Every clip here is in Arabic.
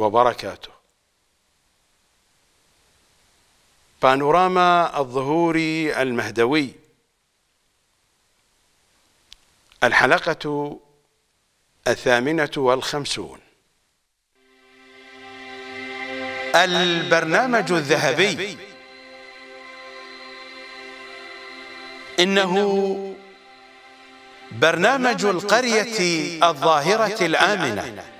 وبركاته بانوراما الظهوري المهدوي الحلقة الثامنة والخمسون البرنامج الذهبي إنه برنامج القرية الظاهرة الآمنة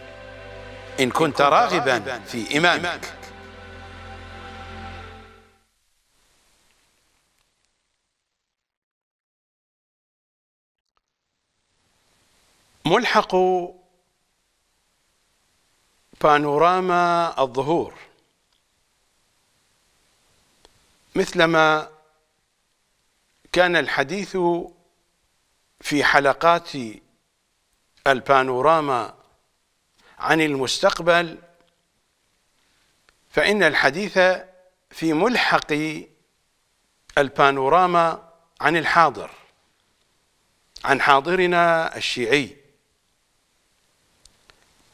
إن كنت راغبا في إمامك ملحق بانوراما الظهور مثلما كان الحديث في حلقات البانوراما عن المستقبل فإن الحديث في ملحق البانوراما عن الحاضر عن حاضرنا الشيعي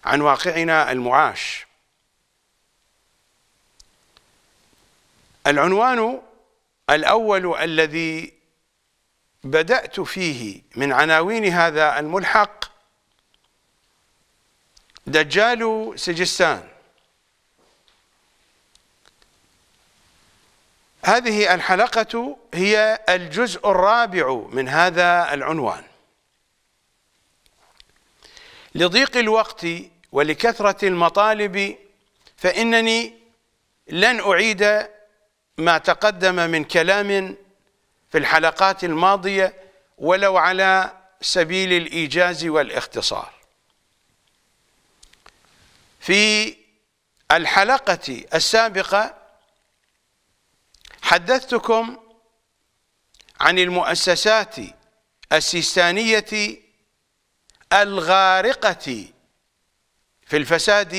عن واقعنا المعاش العنوان الأول الذي بدأت فيه من عناوين هذا الملحق دجال سجستان هذه الحلقة هي الجزء الرابع من هذا العنوان لضيق الوقت ولكثرة المطالب فإنني لن أعيد ما تقدم من كلام في الحلقات الماضية ولو على سبيل الإيجاز والاختصار في الحلقة السابقة حدثتكم عن المؤسسات السيستانية الغارقة في الفساد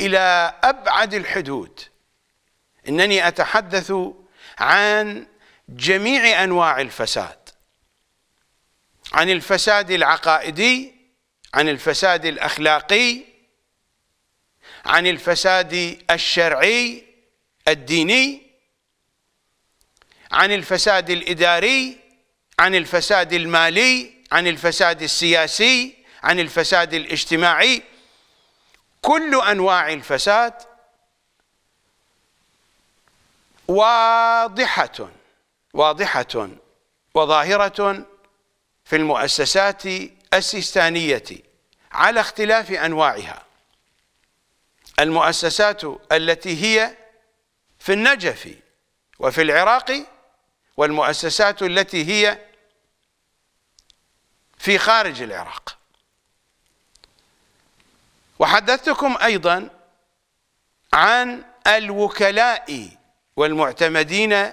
إلى أبعد الحدود إنني أتحدث عن جميع أنواع الفساد عن الفساد العقائدي عن الفساد الأخلاقي عن الفساد الشرعي الديني عن الفساد الإداري عن الفساد المالي عن الفساد السياسي عن الفساد الاجتماعي كل أنواع الفساد واضحة واضحة وظاهرة في المؤسسات السيستانية على اختلاف أنواعها المؤسسات التي هي في النجف وفي العراق والمؤسسات التي هي في خارج العراق وحدثتكم أيضا عن الوكلاء والمعتمدين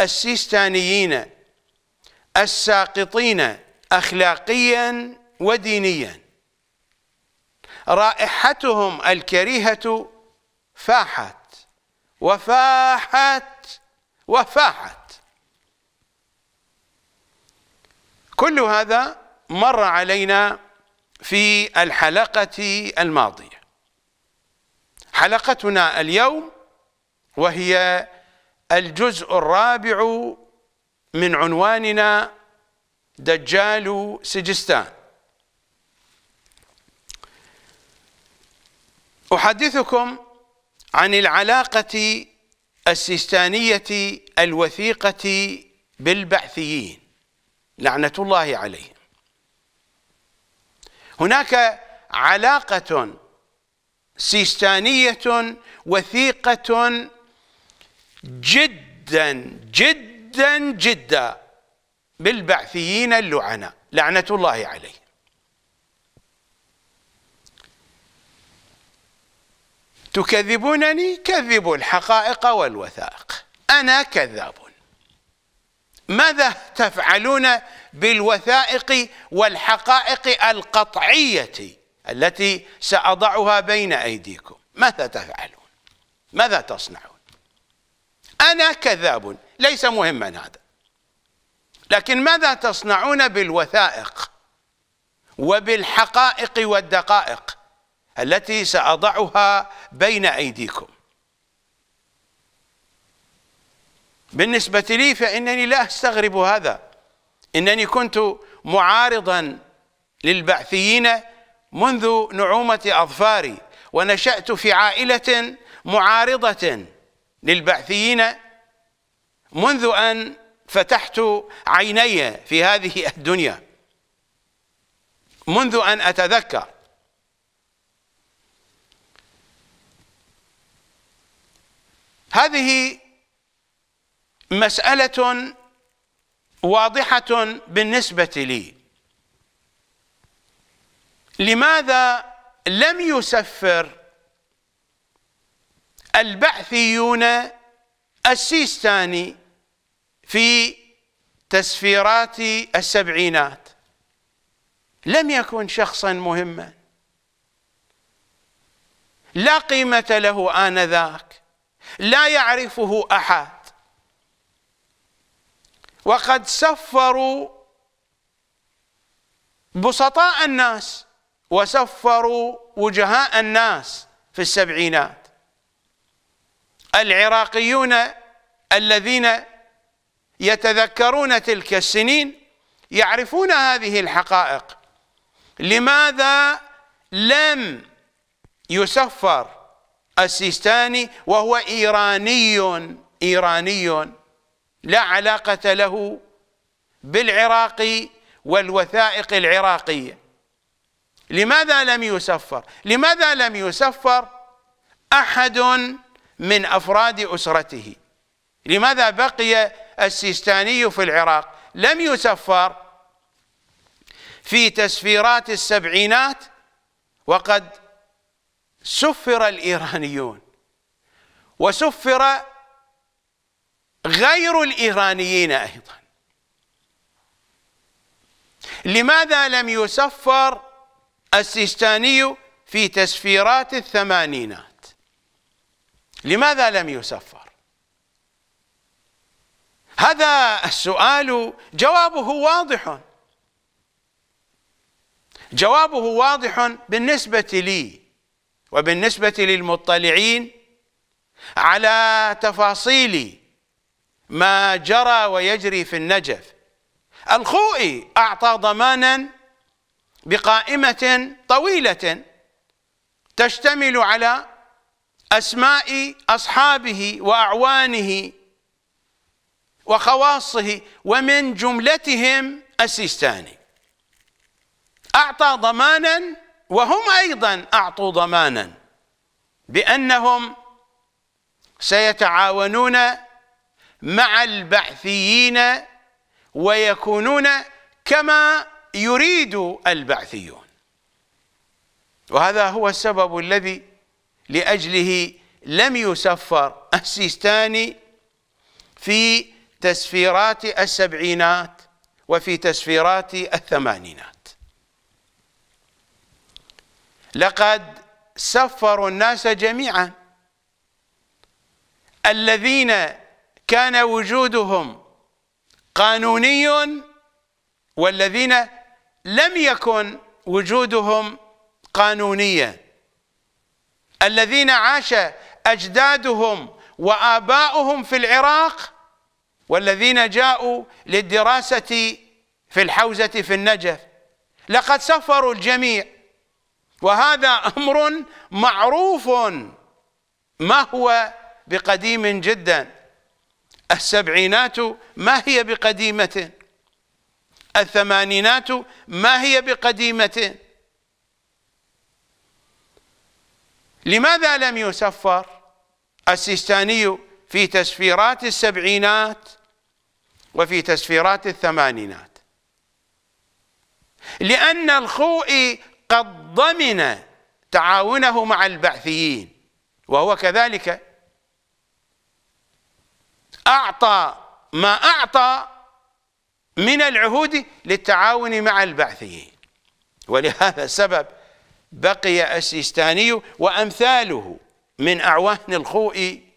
السيستانيين الساقطين أخلاقيا ودينيا رائحتهم الكريهة فاحت وفاحت وفاحت كل هذا مر علينا في الحلقة الماضية حلقتنا اليوم وهي الجزء الرابع من عنواننا دجال سجستان أحدثكم عن العلاقة السيستانية الوثيقة بالبعثيين لعنة الله عليهم هناك علاقة سيستانية وثيقة جدا جدا جدا بالبعثيين اللعنة لعنة الله عليهم تكذبونني كذبوا الحقائق والوثائق أنا كذاب ماذا تفعلون بالوثائق والحقائق القطعية التي سأضعها بين أيديكم ماذا تفعلون ماذا تصنعون أنا كذاب ليس مهما هذا لكن ماذا تصنعون بالوثائق وبالحقائق والدقائق التي سأضعها بين أيديكم بالنسبة لي فإنني لا أستغرب هذا إنني كنت معارضا للبعثيين منذ نعومة أظفاري ونشأت في عائلة معارضة للبعثيين منذ أن فتحت عيني في هذه الدنيا منذ أن أتذكر هذه مسألة واضحة بالنسبة لي لماذا لم يسفر البعثيون السيستاني في تسفيرات السبعينات لم يكن شخصا مهما لا قيمة له آنذاك لا يعرفه احد وقد سفروا بسطاء الناس وسفروا وجهاء الناس في السبعينات العراقيون الذين يتذكرون تلك السنين يعرفون هذه الحقائق لماذا لم يسفر السيستاني وهو إيراني إيراني لا علاقة له بالعراق والوثائق العراقية لماذا لم يسفر لماذا لم يسفر أحد من أفراد أسرته لماذا بقي السيستاني في العراق لم يسفر في تسفيرات السبعينات وقد سفر الإيرانيون وسفر غير الإيرانيين أيضا لماذا لم يسفر السيستاني في تسفيرات الثمانينات لماذا لم يسفر هذا السؤال جوابه واضح جوابه واضح بالنسبة لي وبالنسبة للمطلعين على تفاصيل ما جرى ويجري في النجف الخوئي أعطى ضمانا بقائمة طويلة تشتمل على أسماء أصحابه وأعوانه وخواصه ومن جملتهم السيستاني أعطى ضمانا وهم أيضا أعطوا ضمانا بأنهم سيتعاونون مع البعثيين ويكونون كما يريد البعثيون وهذا هو السبب الذي لأجله لم يسفر السيستاني في تسفيرات السبعينات وفي تسفيرات الثمانينات لقد سفروا الناس جميعا الذين كان وجودهم قانوني والذين لم يكن وجودهم قانونيا الذين عاش أجدادهم وآباؤهم في العراق والذين جاءوا للدراسة في الحوزة في النجف لقد سفروا الجميع وهذا امر معروف ما هو بقديم جدا السبعينات ما هي بقديمه الثمانينات ما هي بقديمه لماذا لم يسفر السيستاني في تسفيرات السبعينات وفي تسفيرات الثمانينات لأن الخوئي قد ضمن تعاونه مع البعثيين وهو كذلك أعطى ما أعطى من العهود للتعاون مع البعثيين ولهذا السبب بقي السيستاني وأمثاله من أعوان الخوئي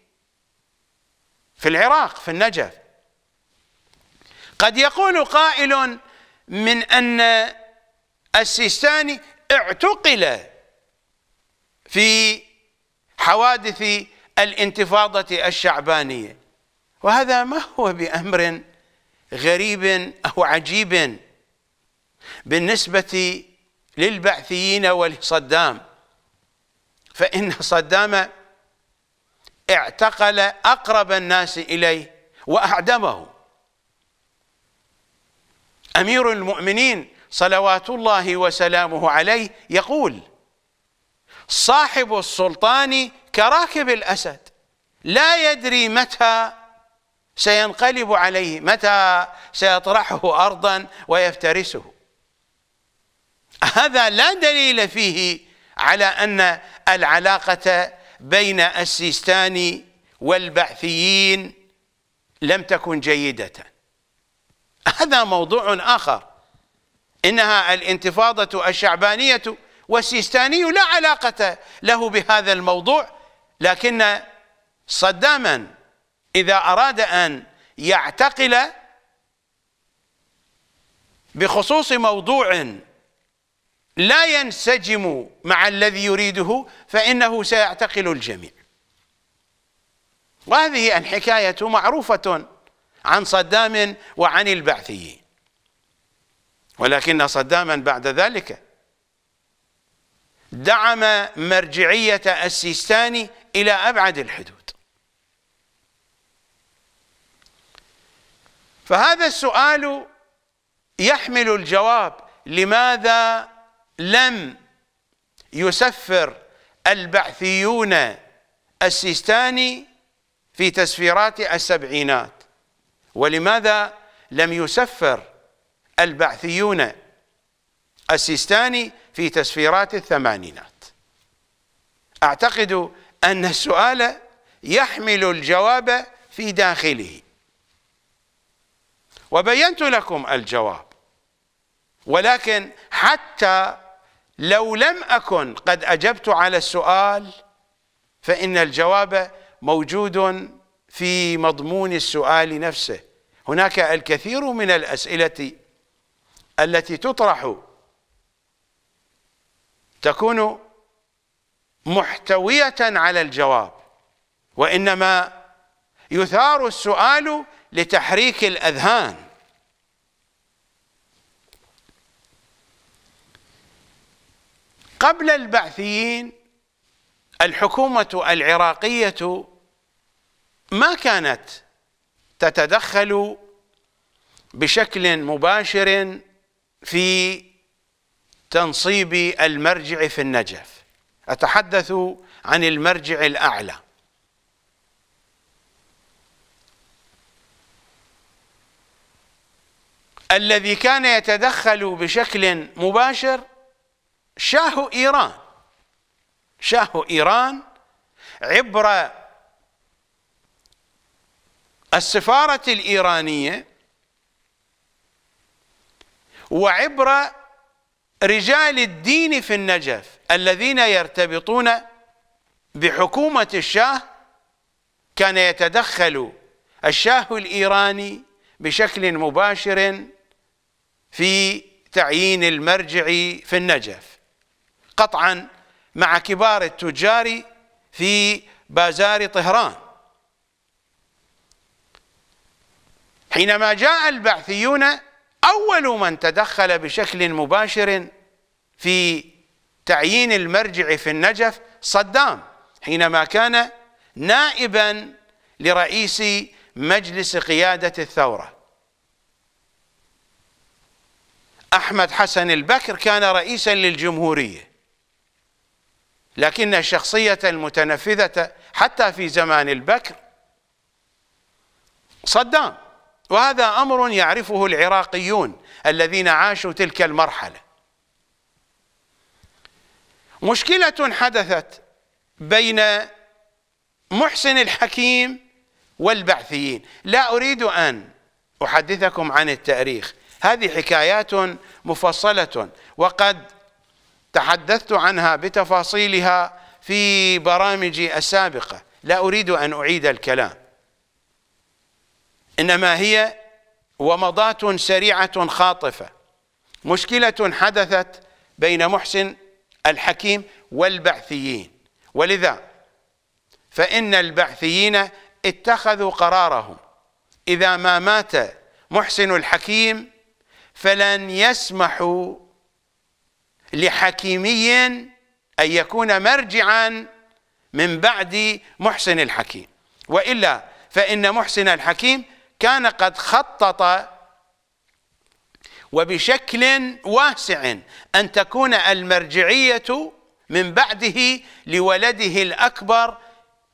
في العراق في النجف قد يقول قائل من أن السيستاني اعتقل في حوادث الانتفاضة الشعبانية وهذا ما هو بأمر غريب أو عجيب بالنسبة للبعثيين ولصدام فإن صدام اعتقل أقرب الناس إليه وأعدمه أمير المؤمنين صلوات الله وسلامه عليه يقول صاحب السلطان كراكب الأسد لا يدري متى سينقلب عليه متى سيطرحه أرضا ويفترسه هذا لا دليل فيه على أن العلاقة بين السيستاني والبعثيين لم تكن جيدة هذا موضوع آخر إنها الانتفاضة الشعبانية والسيستاني لا علاقة له بهذا الموضوع لكن صداما إذا أراد أن يعتقل بخصوص موضوع لا ينسجم مع الذي يريده فإنه سيعتقل الجميع وهذه الحكاية معروفة عن صدام وعن البعثيين ولكن صداما بعد ذلك دعم مرجعية السيستاني إلى أبعد الحدود فهذا السؤال يحمل الجواب لماذا لم يسفر البعثيون السيستاني في تسفيرات السبعينات ولماذا لم يسفر البعثيون السيستاني في تسفيرات الثمانينات أعتقد أن السؤال يحمل الجواب في داخله وبينت لكم الجواب ولكن حتى لو لم أكن قد أجبت على السؤال فإن الجواب موجود في مضمون السؤال نفسه هناك الكثير من الأسئلة التي تطرح تكون محتوية على الجواب وإنما يثار السؤال لتحريك الأذهان قبل البعثيين الحكومة العراقية ما كانت تتدخل بشكل مباشر في تنصيب المرجع في النجف أتحدث عن المرجع الأعلى الذي كان يتدخل بشكل مباشر شاه إيران شاه إيران عبر السفارة الإيرانية وعبر رجال الدين في النجف الذين يرتبطون بحكومة الشاه كان يتدخل الشاه الإيراني بشكل مباشر في تعيين المرجع في النجف قطعا مع كبار التجار في بازار طهران حينما جاء البعثيون أول من تدخل بشكل مباشر في تعيين المرجع في النجف صدام حينما كان نائبا لرئيس مجلس قيادة الثورة أحمد حسن البكر كان رئيسا للجمهورية لكن الشخصية المتنفذة حتى في زمان البكر صدام وهذا أمر يعرفه العراقيون الذين عاشوا تلك المرحلة مشكلة حدثت بين محسن الحكيم والبعثيين لا أريد أن أحدثكم عن التاريخ هذه حكايات مفصلة وقد تحدثت عنها بتفاصيلها في برامجي السابقة لا أريد أن أعيد الكلام إنما هي ومضات سريعة خاطفة مشكلة حدثت بين محسن الحكيم والبعثيين ولذا فإن البعثيين اتخذوا قرارهم إذا ما مات محسن الحكيم فلن يسمحوا لحكيمي أن يكون مرجعا من بعد محسن الحكيم وإلا فإن محسن الحكيم كان قد خطط وبشكل واسع أن تكون المرجعية من بعده لولده الأكبر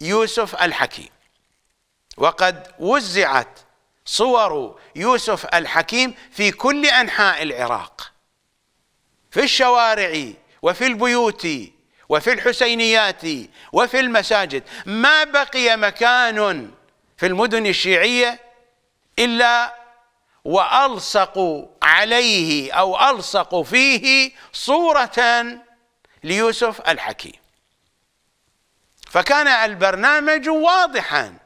يوسف الحكيم وقد وزعت صور يوسف الحكيم في كل أنحاء العراق في الشوارع وفي البيوت وفي الحسينيات وفي المساجد ما بقي مكان في المدن الشيعية إلا وألصقوا عليه أو ألصقوا فيه صورة ليوسف الحكيم فكان البرنامج واضحا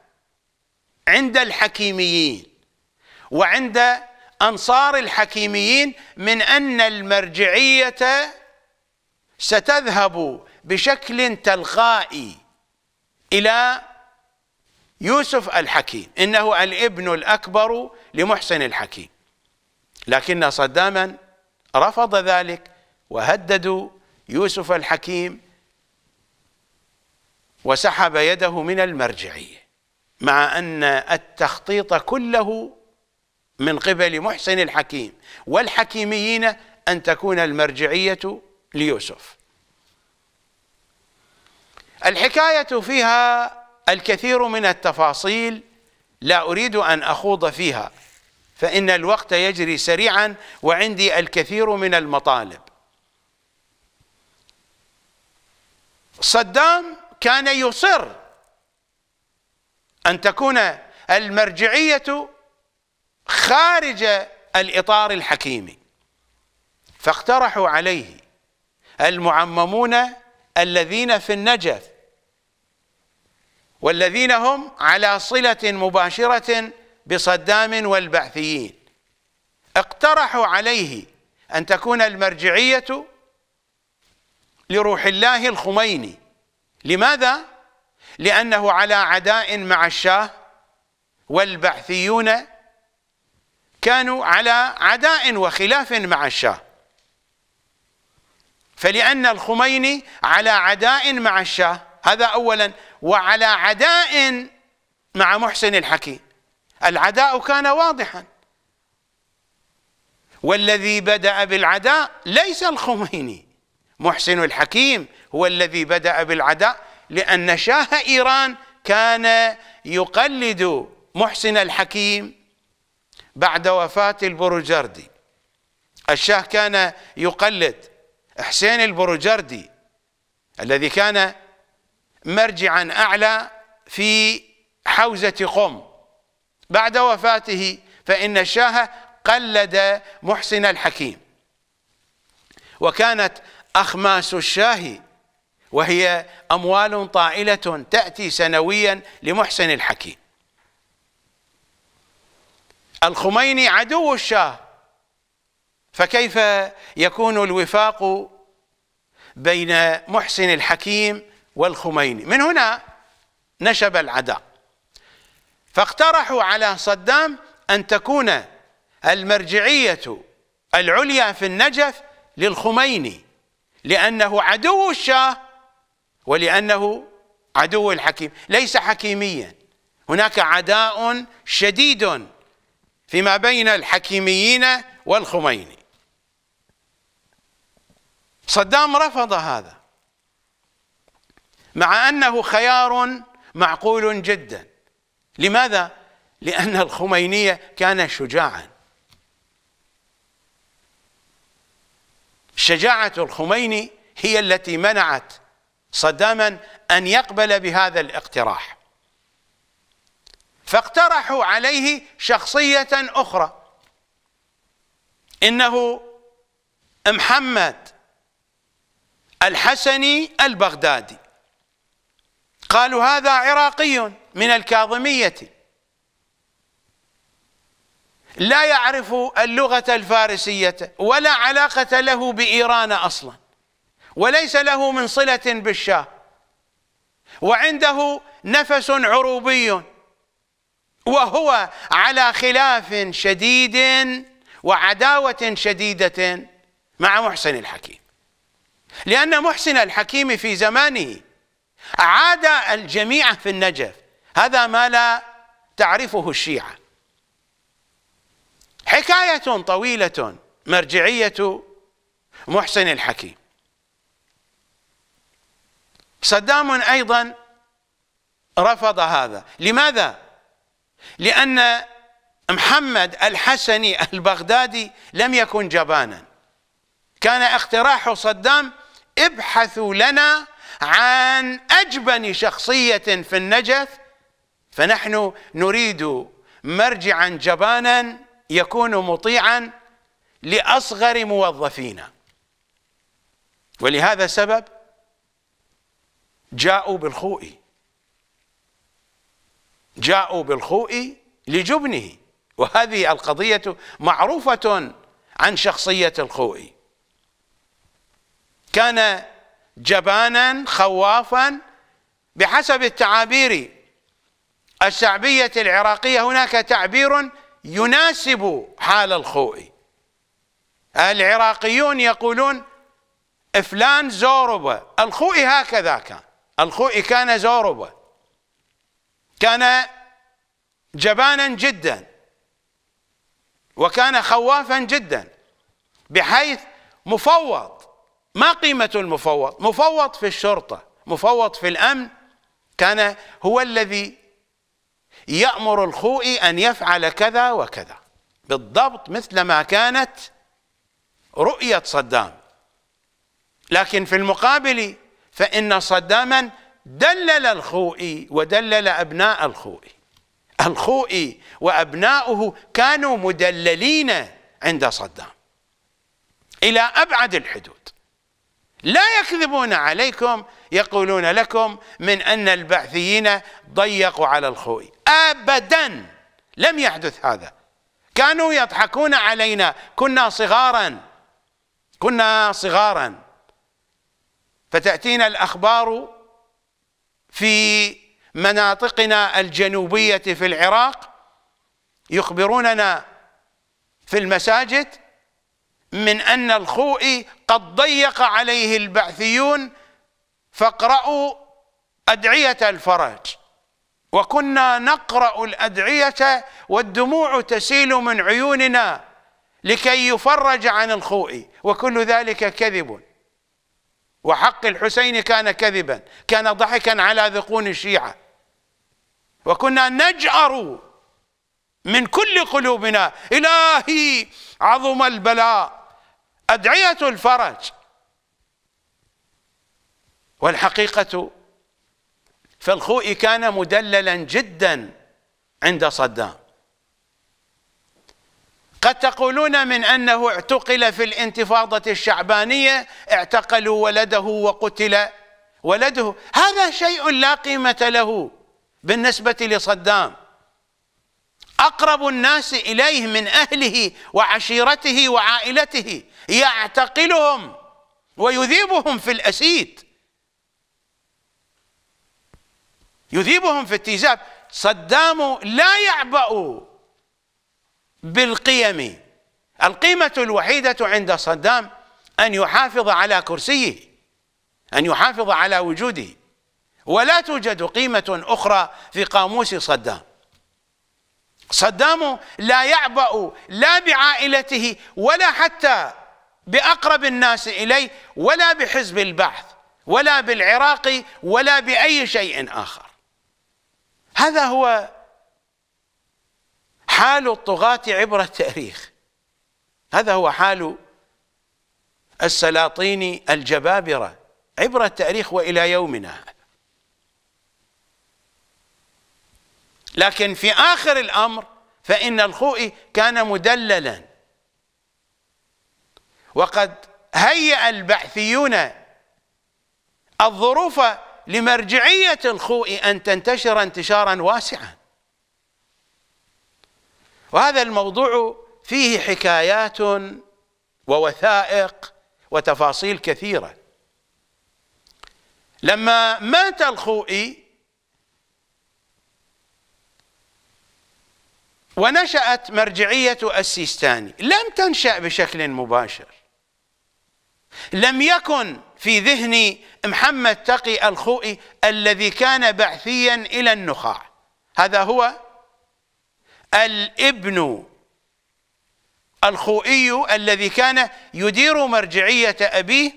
عند الحكيميين وعند أنصار الحكيميين من أن المرجعية ستذهب بشكل تلقائي إلى يوسف الحكيم إنه الابن الأكبر لمحسن الحكيم لكن صداما رفض ذلك وهددوا يوسف الحكيم وسحب يده من المرجعية مع أن التخطيط كله من قبل محسن الحكيم والحكيميين أن تكون المرجعية ليوسف الحكاية فيها الكثير من التفاصيل لا أريد أن أخوض فيها فإن الوقت يجري سريعا وعندي الكثير من المطالب صدام كان يصر أن تكون المرجعية خارج الإطار الحكيمي فاقترحوا عليه المعممون الذين في النجف والذين هم على صلة مباشرة بصدام والبعثيين اقترحوا عليه أن تكون المرجعية لروح الله الخميني لماذا؟ لأنه على عداء مع الشاه والبعثيون كانوا على عداء وخلاف مع الشاه فلأن الخميني على عداء مع الشاه هذا أولا وعلى عداء مع محسن الحكيم العداء كان واضحا والذي بدأ بالعداء ليس الخميني محسن الحكيم هو الذي بدأ بالعداء لأن شاه إيران كان يقلد محسن الحكيم بعد وفاة البروجردي الشاه كان يقلد حسين البروجردي الذي كان مرجعا أعلى في حوزة قم بعد وفاته فإن الشاه قلد محسن الحكيم وكانت أخماس الشاه وهي أموال طائلة تأتي سنويا لمحسن الحكيم الخميني عدو الشاه فكيف يكون الوفاق بين محسن الحكيم والخميني من هنا نشب العداء فاقترحوا على صدام أن تكون المرجعية العليا في النجف للخميني لأنه عدو الشاه ولأنه عدو الحكيم ليس حكيميا هناك عداء شديد فيما بين الحكيميين والخميني صدام رفض هذا مع أنه خيار معقول جدا لماذا؟ لأن الخمينية كان شجاعا شجاعة الخميني هي التي منعت صداما أن يقبل بهذا الاقتراح فاقترحوا عليه شخصية أخرى إنه محمد الحسني البغدادي قالوا هذا عراقي من الكاظمية لا يعرف اللغة الفارسية ولا علاقة له بإيران أصلا وليس له من صلة بالشاه وعنده نفس عروبي وهو على خلاف شديد وعداوة شديدة مع محسن الحكيم لأن محسن الحكيم في زمانه أعاد الجميع في النجف هذا ما لا تعرفه الشيعة حكاية طويلة مرجعية محسن الحكيم صدام أيضا رفض هذا لماذا؟ لأن محمد الحسني البغدادي لم يكن جبانا كان اقتراح صدام ابحثوا لنا عن أجبن شخصية في النجف فنحن نريد مرجعا جبانا يكون مطيعا لأصغر موظفينا ولهذا السبب جاءوا بالخوء جاءوا بالخوء لجبنه وهذه القضية معروفة عن شخصية الخوئي كان جبانا خوافا بحسب التعابير الشعبية العراقية هناك تعبير يناسب حال الخوئي العراقيون يقولون فلان زوربة الخوئي هكذا كان الخوئي كان زوربة كان جبانا جدا وكان خوافا جدا بحيث مفوض ما قيمة المفوض مفوض في الشرطة مفوض في الأمن كان هو الذي يأمر الخوئي أن يفعل كذا وكذا بالضبط مثل ما كانت رؤية صدام لكن في المقابل فإن صداما دلل الخوئي ودلل أبناء الخوئي الخوئي وأبناؤه كانوا مدللين عند صدام إلى أبعد الحدود لا يكذبون عليكم يقولون لكم من أن البعثيين ضيقوا على الخوي أبدا لم يحدث هذا كانوا يضحكون علينا كنا صغارا كنا صغارا فتأتينا الأخبار في مناطقنا الجنوبية في العراق يخبروننا في المساجد من أن الخوئي قد ضيق عليه البعثيون فاقرأوا أدعية الفرج وكنا نقرأ الأدعية والدموع تسيل من عيوننا لكي يفرج عن الخوئي وكل ذلك كذب وحق الحسين كان كذبا كان ضحكا على ذقون الشيعة وكنا نجأر من كل قلوبنا إلهي عظم البلاء أدعية الفرج والحقيقة فالخوئي كان مدللا جدا عند صدام قد تقولون من أنه اعتقل في الانتفاضة الشعبانية اعتقلوا ولده وقتل ولده هذا شيء لا قيمة له بالنسبة لصدام أقرب الناس إليه من أهله وعشيرته وعائلته يعتقلهم ويذيبهم في الأسيد يذيبهم في التيزاب صدام لا يعبأ بالقيم القيمة الوحيدة عند صدام أن يحافظ على كرسيه أن يحافظ على وجوده ولا توجد قيمة أخرى في قاموس صدام صدام لا يعبأ لا بعائلته ولا حتى بأقرب الناس إليه ولا بحزب البعث ولا بالعراقي ولا بأي شيء آخر هذا هو حال الطغاة عبر التاريخ هذا هو حال السلاطين الجبابرة عبر التاريخ وإلى يومنا هذا لكن في آخر الأمر فإن الخوئي كان مدللا وقد هيأ البعثيون الظروف لمرجعية الخوء أن تنتشر انتشارا واسعا وهذا الموضوع فيه حكايات ووثائق وتفاصيل كثيرة لما مات الخوئي ونشأت مرجعية السيستاني لم تنشأ بشكل مباشر لم يكن في ذهن محمد تقي الخوئي الذي كان بعثيا إلى النخاع هذا هو الابن الخوئي الذي كان يدير مرجعية أبيه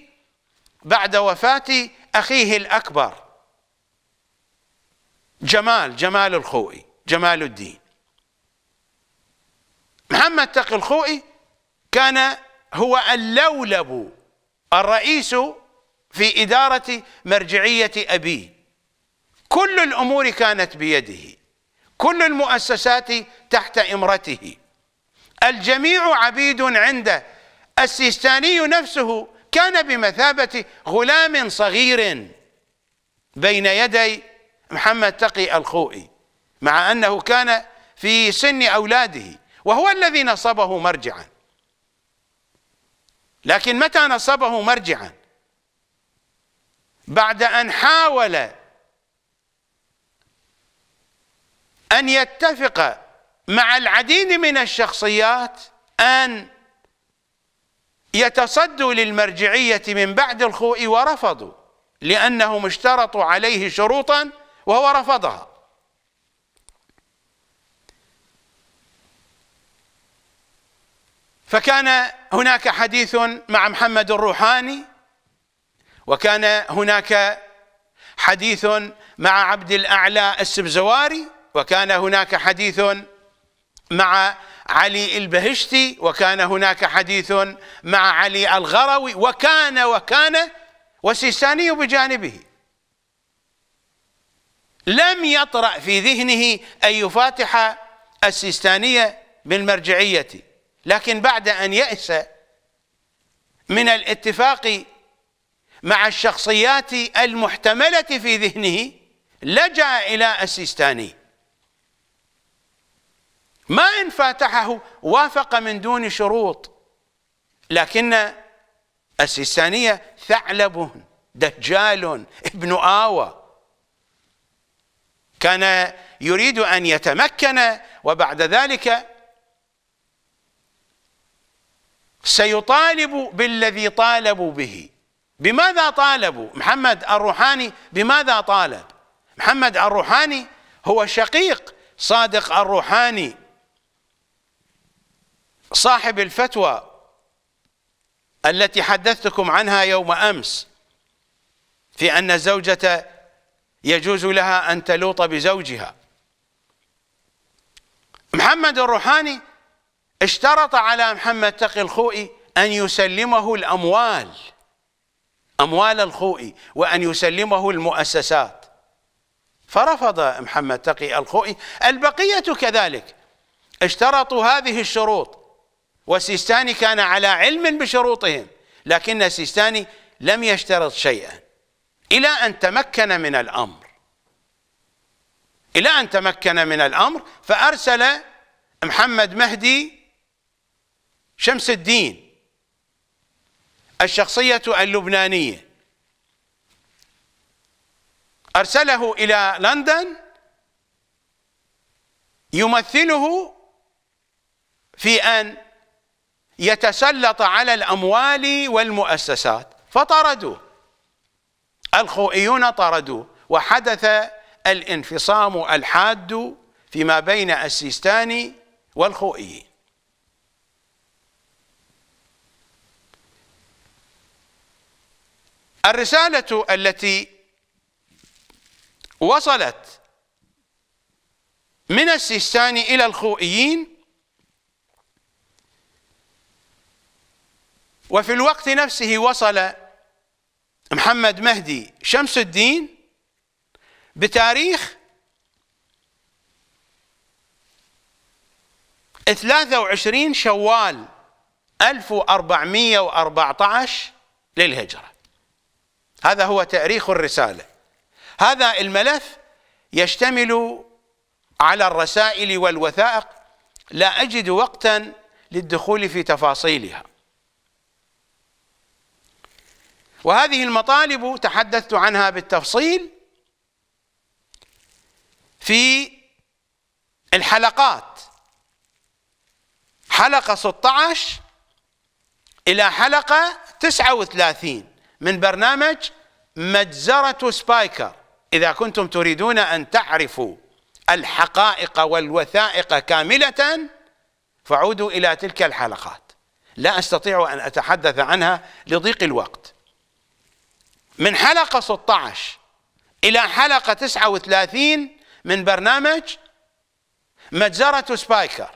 بعد وفاة أخيه الأكبر جمال جمال الخوئي جمال الدين محمد تقي الخوئي كان هو اللولب الرئيس في إدارة مرجعية أبيه كل الأمور كانت بيده كل المؤسسات تحت إمرته الجميع عبيد عنده السيستاني نفسه كان بمثابة غلام صغير بين يدي محمد تقي الخوئي مع أنه كان في سن أولاده وهو الذي نصبه مرجعاً لكن متى نصبه مرجعا بعد أن حاول أن يتفق مع العديد من الشخصيات أن يتصدوا للمرجعية من بعد الخوء ورفضوا لأنهم اشترطوا عليه شروطا وهو رفضها فكان هناك حديث مع محمد الروحاني وكان هناك حديث مع عبد الأعلى السبزواري وكان هناك حديث مع علي البهشتي وكان هناك حديث مع علي الغروي وكان وكان والسيستاني بجانبه لم يطرأ في ذهنه أن يفاتح السيستانية بالمرجعية لكن بعد أن يأس من الاتفاق مع الشخصيات المحتملة في ذهنه لجأ إلى السيستاني ما إن فاتحه وافق من دون شروط لكن السيستانية ثعلب دجال ابن آوى كان يريد أن يتمكن وبعد ذلك سيطالب بالذي طالبوا به بماذا طالبوا محمد الروحاني بماذا طالب محمد الروحاني هو شقيق صادق الروحاني صاحب الفتوى التي حدثتكم عنها يوم أمس في أن الزوجة يجوز لها أن تلوط بزوجها محمد الروحاني اشترط على محمد تقي الخوئي أن يسلمه الأموال أموال الخوئي وأن يسلمه المؤسسات فرفض محمد تقي الخوئي البقية كذلك اشترطوا هذه الشروط وسيستاني كان على علم بشروطهم لكن سيستاني لم يشترط شيئا إلى أن تمكن من الأمر إلى أن تمكن من الأمر فأرسل محمد مهدي شمس الدين الشخصية اللبنانية أرسله إلى لندن يمثله في أن يتسلط على الأموال والمؤسسات فطردوه الخوئيون طردوه وحدث الانفصام الحاد فيما بين السيستاني والخوئيين الرسالة التي وصلت من السيستاني إلى الخوئيين وفي الوقت نفسه وصل محمد مهدي شمس الدين بتاريخ 23 شوال 1414 للهجرة هذا هو تاريخ الرساله هذا الملف يشتمل على الرسائل والوثائق لا اجد وقتا للدخول في تفاصيلها وهذه المطالب تحدثت عنها بالتفصيل في الحلقات حلقة 16 إلى حلقة 39 من برنامج مجزرة سبايكر إذا كنتم تريدون أن تعرفوا الحقائق والوثائق كاملة فعودوا إلى تلك الحلقات لا أستطيع أن أتحدث عنها لضيق الوقت من حلقة 16 إلى حلقة 39 من برنامج مجزرة سبايكر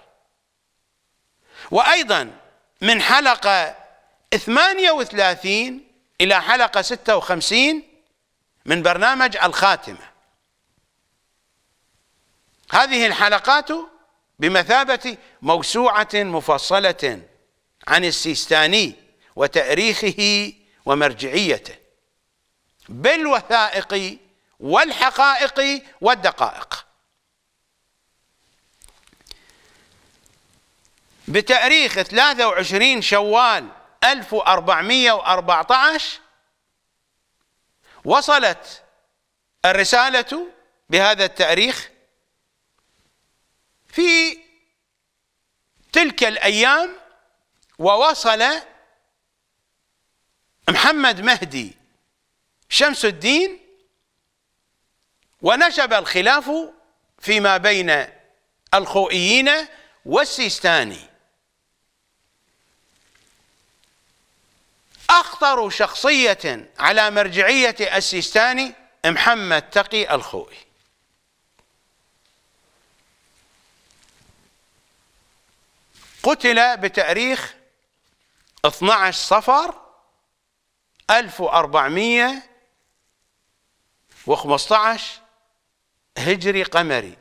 وأيضا من حلقة 38 إلى حلقة 56 من برنامج الخاتمة هذه الحلقات بمثابة موسوعة مفصلة عن السيستاني وتاريخه ومرجعيته بالوثائق والحقائق والدقائق بتاريخ 23 شوال 1414 وصلت الرسالة بهذا التاريخ في تلك الأيام ووصل محمد مهدي شمس الدين ونشب الخلاف فيما بين الخوئيين والسيستاني أخطر شخصية على مرجعية السيستاني محمد تقي الخوئي قتل بتاريخ 12 صفر 1415 هجري قمري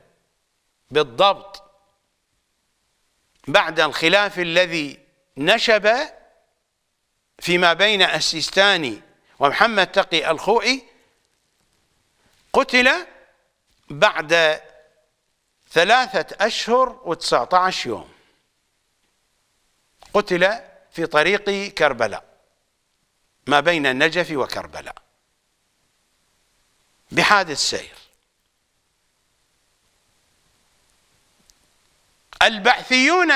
بالضبط بعد الخلاف الذي نشب فيما بين السيستاني ومحمد تقي الخوئي قتل بعد ثلاثة أشهر وتسعة عشر يوم قتل في طريق كربلاء ما بين النجف وكربلاء بحادث سير البعثيون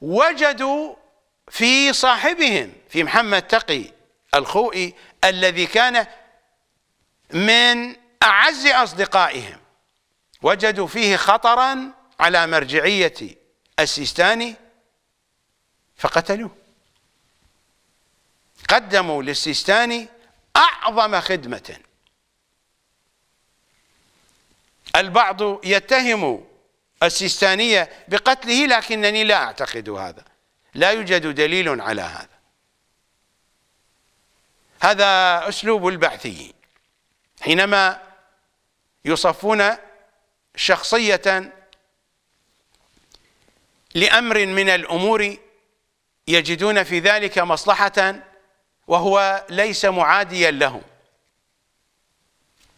وجدوا في صاحبهم في محمد تقي الخوئي الذي كان من أعز أصدقائهم وجدوا فيه خطرا على مرجعية السيستاني فقتلوه قدموا للسيستاني أعظم خدمة البعض يتهم السيستانية بقتله لكنني لا أعتقد هذا لا يوجد دليل على هذا هذا أسلوب البعثيين حينما يصفون شخصية لأمر من الأمور يجدون في ذلك مصلحة وهو ليس معاديا لهم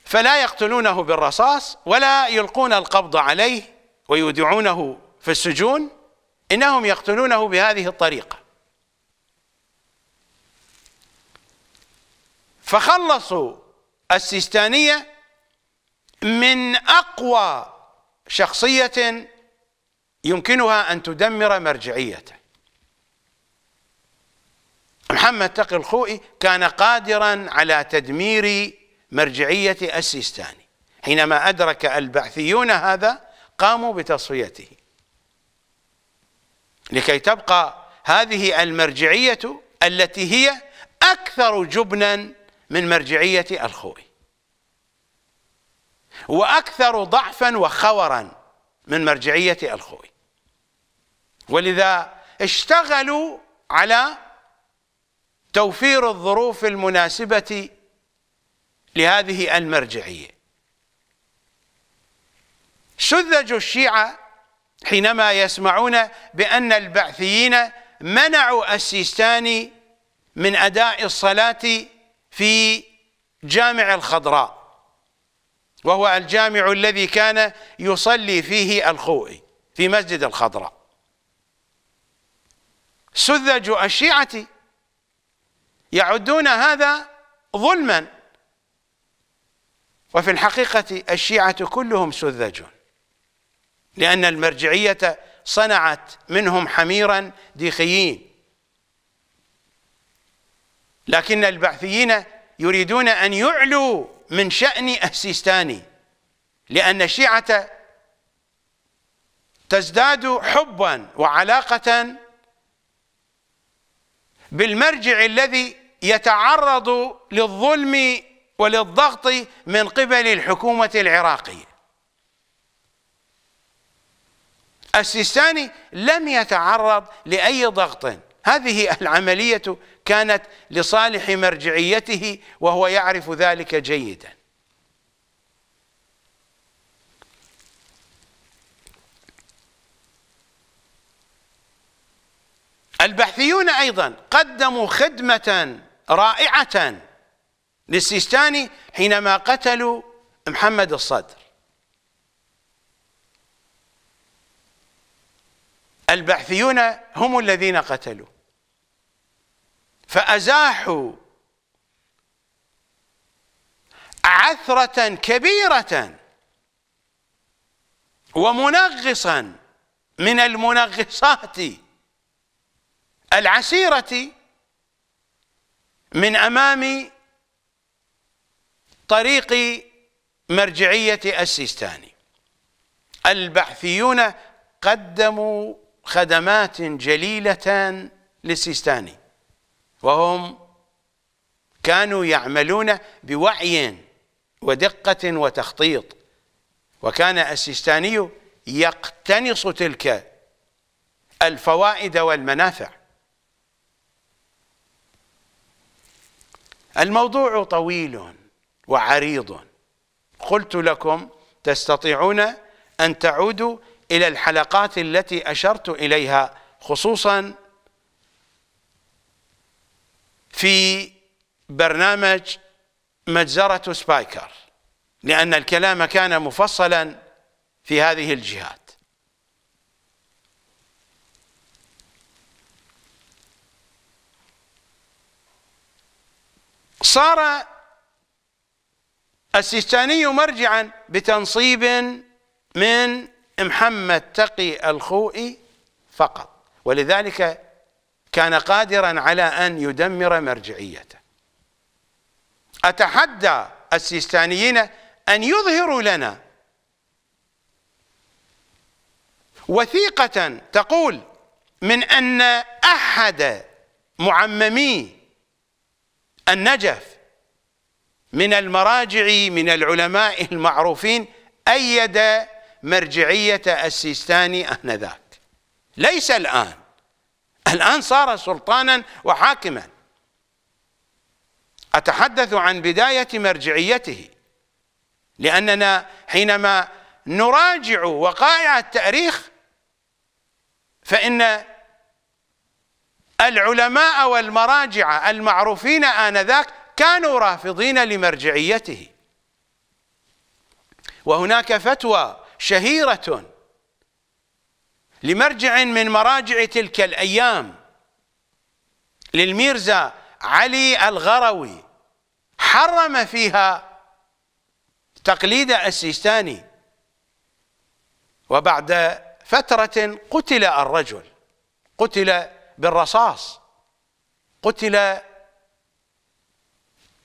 فلا يقتلونه بالرصاص ولا يلقون القبض عليه ويودعونه في السجون انهم يقتلونه بهذه الطريقه فخلصوا السيستانيه من اقوى شخصيه يمكنها ان تدمر مرجعيته محمد تقي الخوئي كان قادرا على تدمير مرجعيه السيستاني حينما ادرك البعثيون هذا قاموا بتصفيته لكي تبقى هذه المرجعية التي هي أكثر جبنا من مرجعية الخوئي وأكثر ضعفا وخورا من مرجعية الخوئي ولذا اشتغلوا على توفير الظروف المناسبة لهذه المرجعية سذج الشيعة حينما يسمعون بأن البعثيين منعوا السيستاني من أداء الصلاة في جامع الخضراء وهو الجامع الذي كان يصلي فيه الخوئي في مسجد الخضراء سذج الشيعة يعدون هذا ظلما وفي الحقيقة الشيعة كلهم سذجون لأن المرجعية صنعت منهم حميرا ديخيين لكن البعثيين يريدون أن يعلوا من شأن السيستاني لأن الشيعة تزداد حبا وعلاقة بالمرجع الذي يتعرض للظلم وللضغط من قبل الحكومة العراقية السيستاني لم يتعرض لأي ضغط هذه العملية كانت لصالح مرجعيته وهو يعرف ذلك جيدا البحثيون أيضا قدموا خدمة رائعة للسيستاني حينما قتلوا محمد الصدر البعثيون هم الذين قتلوا فأزاحوا عثرة كبيرة ومنغصا من المنغصات العسيرة من أمام طريق مرجعية السيستاني البعثيون قدموا خدمات جليلة للسيستاني وهم كانوا يعملون بوعي ودقة وتخطيط وكان السيستاني يقتنص تلك الفوائد والمنافع الموضوع طويل وعريض قلت لكم تستطيعون أن تعودوا إلى الحلقات التي أشرت إليها خصوصا في برنامج مجزرة سبايكر لأن الكلام كان مفصلا في هذه الجهات صار السيستاني مرجعا بتنصيب من محمد تقي الخوئي فقط ولذلك كان قادرا على أن يدمر مرجعيته أتحدى السيستانيين أن يظهروا لنا وثيقة تقول من أن أحد معممي النجف من المراجع من العلماء المعروفين أيد مرجعية السيستاني آنذاك ليس الآن الآن صار سلطانا وحاكما أتحدث عن بداية مرجعيته لأننا حينما نراجع وقائع التاريخ فإن العلماء والمراجع المعروفين آنذاك كانوا رافضين لمرجعيته وهناك فتوى شهيرة لمرجع من مراجع تلك الأيام للميرزا علي الغروي حرم فيها تقليد السيستاني وبعد فترة قتل الرجل قتل بالرصاص قتل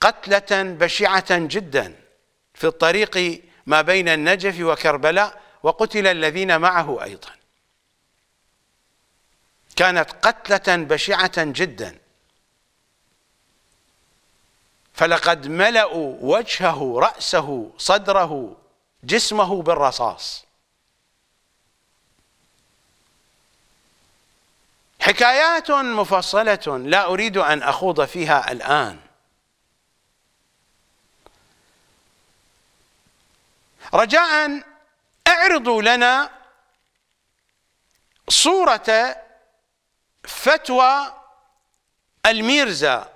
قتلة بشعة جدا في الطريق ما بين النجف وكربلاء وقتل الذين معه أيضا كانت قتلة بشعة جدا فلقد ملأوا وجهه رأسه صدره جسمه بالرصاص حكايات مفصلة لا أريد أن أخوض فيها الآن رجاء اعرضوا لنا صورة فتوى الميرزا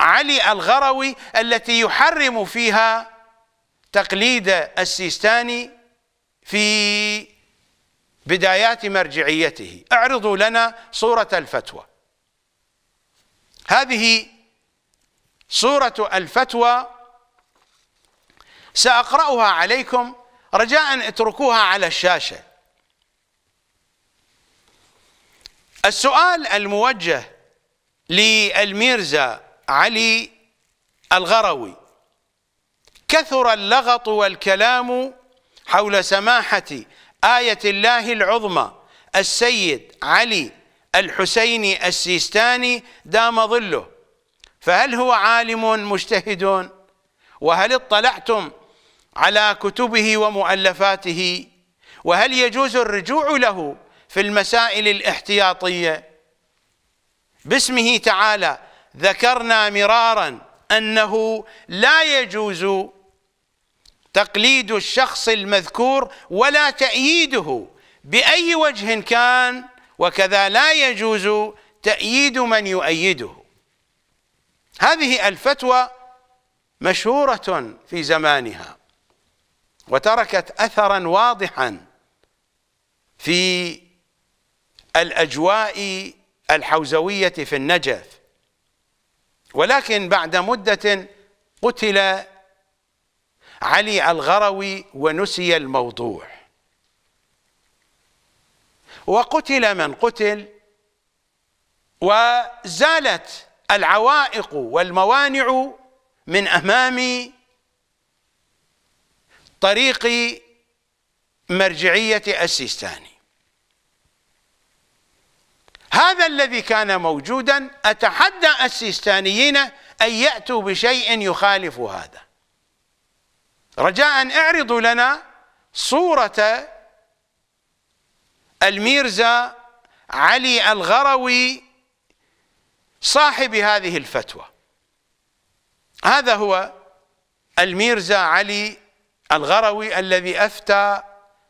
علي الغروي التي يحرم فيها تقليد السيستاني في بدايات مرجعيته اعرضوا لنا صورة الفتوى هذه صورة الفتوى سأقرأها عليكم رجاء اتركوها على الشاشة السؤال الموجه للميرزا علي الغروي كثر اللغط والكلام حول سماحة آية الله العظمى السيد علي الحسيني السيستاني دام ظله فهل هو عالم مجتهد وهل اطلعتم على كتبه ومؤلفاته وهل يجوز الرجوع له في المسائل الاحتياطيه باسمه تعالى ذكرنا مرارا انه لا يجوز تقليد الشخص المذكور ولا تأييده بأي وجه كان وكذا لا يجوز تأييد من يؤيده هذه الفتوى مشهورة في زمانها وتركت اثرا واضحا في الاجواء الحوزويه في النجف ولكن بعد مده قتل علي الغروي ونسي الموضوع وقتل من قتل وزالت العوائق والموانع من امام طريق مرجعية السيستاني هذا الذي كان موجودا أتحدى السيستانيين أن يأتوا بشيء يخالف هذا رجاء اعرضوا لنا صورة الميرزا علي الغروي صاحب هذه الفتوى هذا هو الميرزا علي الغروي الذي أفتى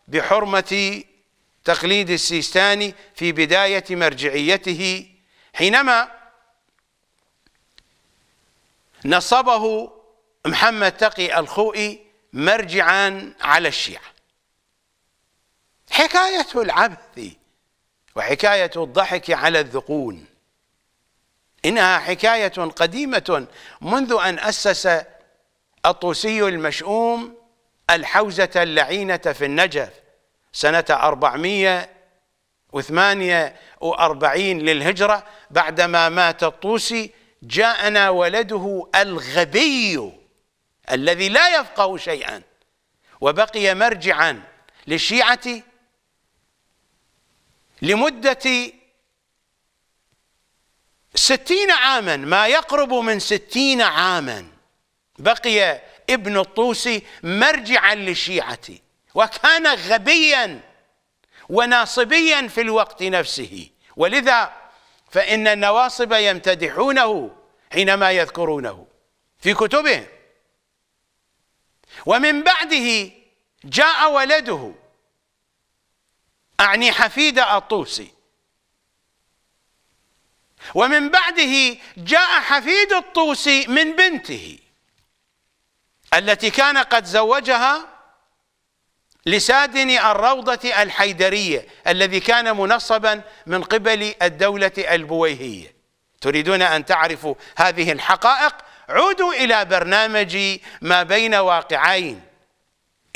بحرمة تقليد السيستاني في بداية مرجعيته حينما نصبه محمد تقي الخوئي مرجعا على الشيعة حكاية العبث وحكاية الضحك على الذقون إنها حكاية قديمة منذ أن أسس الطوسي المشؤوم الحوزة اللعينة في النجف سنة 448 للهجرة بعدما مات الطوسي جاءنا ولده الغبي الذي لا يفقه شيئا وبقي مرجعا للشيعة لمدة ستين عاما ما يقرب من ستين عاما بقي ابن الطوسي مرجعا للشيعة وكان غبيا وناصبيا في الوقت نفسه ولذا فإن النواصب يمتدحونه حينما يذكرونه في كتبهم ومن بعده جاء ولده أعني حفيد الطوسي ومن بعده جاء حفيد الطوسي من بنته التي كان قد زوجها لسادن الروضة الحيدرية الذي كان منصبا من قبل الدولة البويهية تريدون أن تعرفوا هذه الحقائق عودوا إلى برنامج ما بين واقعين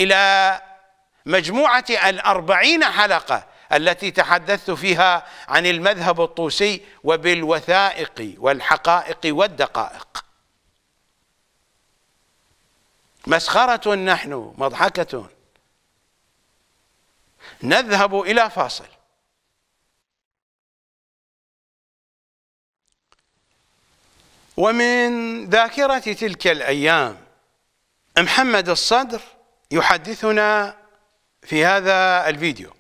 إلى مجموعة الأربعين حلقة التي تحدثت فيها عن المذهب الطوسي وبالوثائق والحقائق والدقائق مسخرة نحن مضحكة نذهب إلى فاصل ومن ذاكرة تلك الأيام محمد الصدر يحدثنا في هذا الفيديو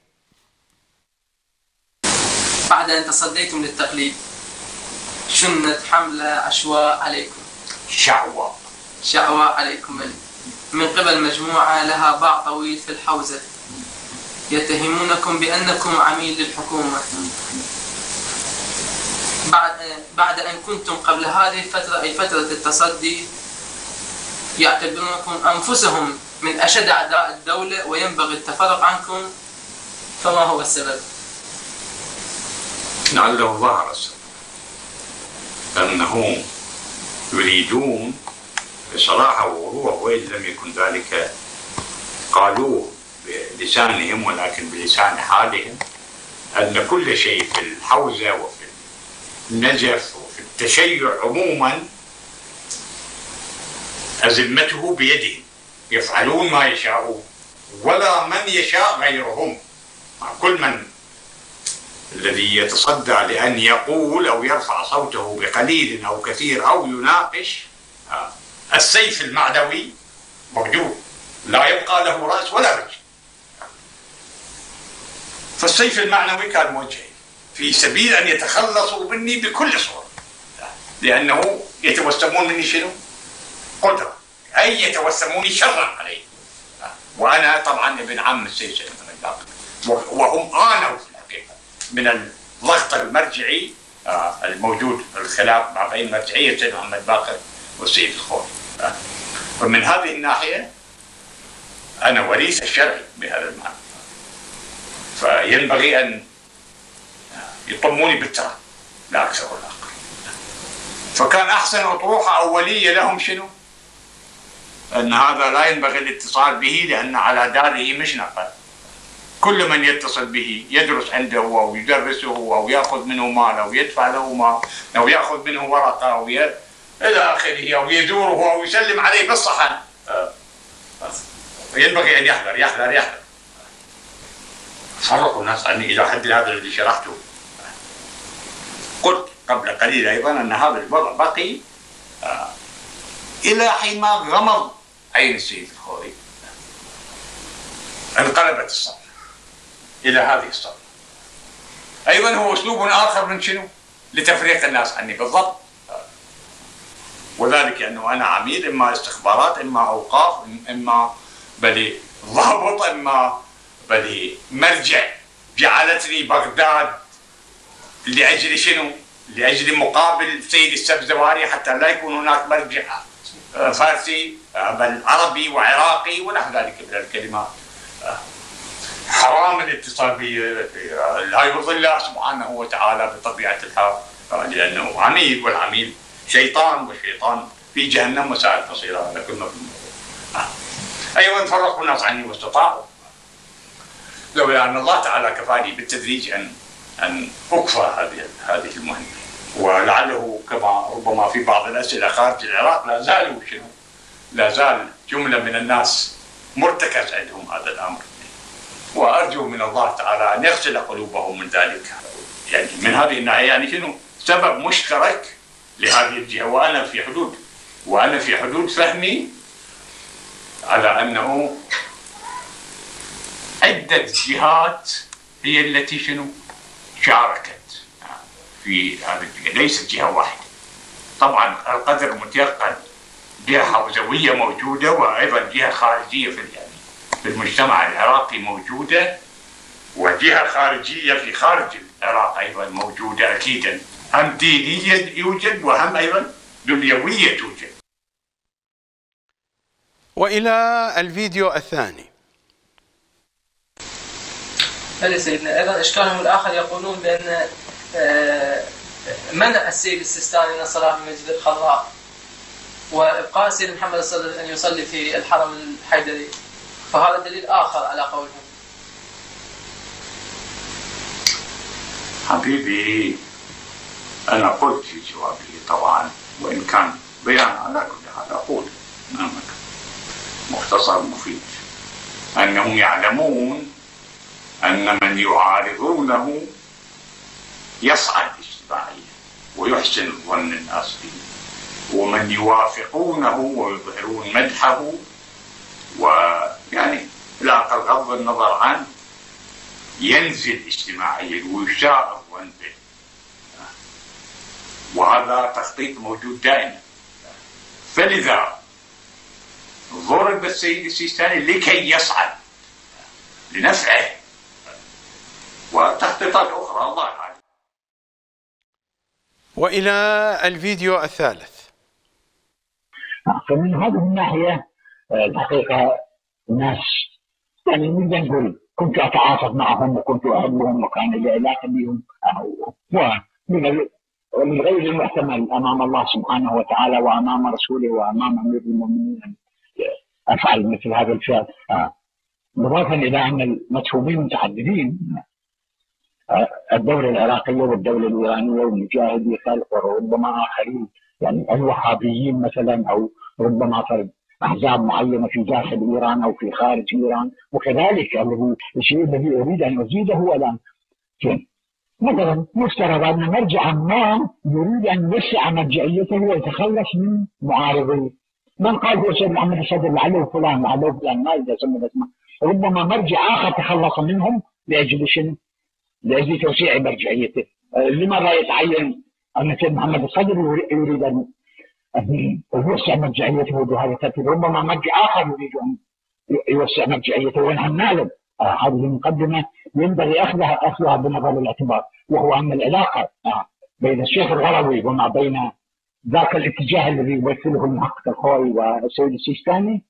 بعد أن تصديتم للتقليد شنت حملة عشواء عليكم شعواء شعواء عليكم ملك من قبل مجموعة لها باع طويل في الحوزة يتهمونكم بأنكم عميل للحكومة بعد, بعد أن كنتم قبل هذه الفترة أي فترة التصدي يعتبرونكم أنفسهم من أشد أعداء الدولة وينبغي التفرق عنكم فما هو السبب؟ لعله ظهر السبب أنهم يريدون بصراحة ووضوح وإن لم يكن ذلك قالوه بلسانهم ولكن بلسان حالهم أن كل شيء في الحوزة وفي النجف وفي التشيع عموما أزمته بيدهم يفعلون ما يشاءون ولا من يشاء غيرهم كل من الذي يتصدى لأن يقول أو يرفع صوته بقليل أو كثير أو يناقش آه، السيف المعنوي موجود لا يبقى له رأس ولا رجل فالسيف المعنوي كان موجه في سبيل أن يتخلصوا مني بكل صورة لأنه يتوسمون مني شنو؟ قدرة أي يتوسموني شرا علي وأنا طبعا ابن عم السيد سليم وهم آنوا في الحقيقة من الضغط المرجعي آه، الموجود الخلاف ما بين مرجعية السيد محمد باقر والسيد الخوري ومن هذه الناحية أنا وريث الشرع بهذا المعنى فينبغي أن يطموني بالتراب لا أكثر ولا أقل فكان أحسن أطروحة أولية لهم شنو؟ أن هذا لا ينبغي الاتصال به لأن على داره مش نقل كل من يتصل به يدرس عنده أو يدرسه أو يأخذ منه مال أو يدفع له مال أو يأخذ منه ورقة أو إلى آخره أو يزوره أو يسلم عليه بالصحن أه. ينبغي أن يحذر يحذر يحذر فرقوا الناس عني إلى حد هذا الذي شرحته قلت قبل قليل أيضا أن هذا الوضع بقي أه، إلى حين ما غمض عين السيد الخوري انقلبت الصفحة إلى هذه الصفحة أيضا هو أسلوب آخر من شنو؟ لتفريق الناس عني بالضبط وذلك انه انا عميل اما استخبارات اما اوقاف اما بلي ضابط اما بلي مرجع جعلتني بغداد لاجل شنو؟ لاجل مقابل سيد السبزواري حتى لا يكون هناك مرجع آه، فارسي آه، بل عربي وعراقي ونحو ذلك من الكلمات آه، حرام الاتصال لا يرضي الله سبحانه وتعالى بطبيعه الحال لانه عميل والعميل شيطان والشيطان في جهنم وساءت مصيرها هذا كنا في الموضوع آه. ايضا أيوة، فرقوا الناس عني واستطاعوا لولا ان الله تعالى كفاني بالتدريج ان ان اكفى هذه هذه المهمه ولعله كما ربما في بعض الاسئله خارج العراق لا زالوا شنو لا زال جمله من الناس مرتكز عندهم هذا الامر وارجو من الله تعالى ان يغسل قلوبهم من ذلك يعني من هذه الناحيه يعني شنو سبب مشترك لهذه الجهة وأنا في حدود وأنا في حدود فهمي على أنه عدة جهات هي التي شنو شاركت في هذه الجهة ليست جهة واحدة طبعا القدر متيقن جهة حوزوية موجودة وأيضا جهة خارجية في يعني في المجتمع العراقي موجودة وجهة خارجية في خارج العراق أيضا موجودة أكيدا هم دينية يوجد وهم أيضا دنيوية توجد وإلى الفيديو الثاني بلى سيدنا أيضا إشكالهم الآخر يقولون بأن منع اه، السيد السيستاني من الصلاة في المسجد الخضراء وإبقاء السيد محمد صلى الله عليه وسلم أن يصلي في الحرم الحيدري فهذا دليل آخر على قولهم حبيبي أنا قلت في جوابه طبعا وإن كان بيان على كل حال أقول أمامك مختصر مفيد أنهم يعلمون أن من يعارضونه يصعد اجتماعيا ويحسن الظن الناس به ومن يوافقونه ويظهرون مدحه ويعني لا غض النظر عنه ينزل اجتماعيا ويشاء الظن به وهذا تخطيط موجود دائما فلذا ضرب السيد السيستاني لكي يصعد لنفعه وتخطيطات أخرى الله أعلم وإلى الفيديو الثالث فمن هذه الناحية آه، الحقيقة الناس يعني نقدر نقول كنت أتعاطف معهم وكنت أحبهم وكان لي علاقة بهم آه، ومن من غير المحتمل امام الله سبحانه وتعالى وامام رسوله وامام امير المؤمنين ان افعل مثل هذا الفعل آه. مضافا الى ان المفهومين متعددين الدوله آه، العراقيه والدوله الايرانيه والمجاهدي خلق وربما اخرين يعني الوهابيين مثلا او ربما فرد احزاب معينه في داخل ايران او في خارج ايران وكذلك الشيء الذي اريد ان ازيده الان مثلا نفترض أن مرجع عمان يريد أن يوسع مرجعيته ويتخلص من معارضيه من قال هو سيد محمد الصدر لعله فلان لعله فلان ما إذا سمى اسمه ربما مرجع آخر تخلص منهم لأجل شنو؟ لأجل توسيع مرجعيته آه، لماذا يتعين أن سيد محمد الصدر يريد أن يوسع مرجعيته بهذا الترتيب ربما مرجع آخر يريد أن يوسع مرجعيته ونحن نعلم آه، هذه المقدمة ينبغي اخذها اخذها بنظر الاعتبار وهو ان العلاقه آه، بين الشيخ الغروي وما بين ذاك الاتجاه الذي يمثله المحقق الخوي والسيد السيستاني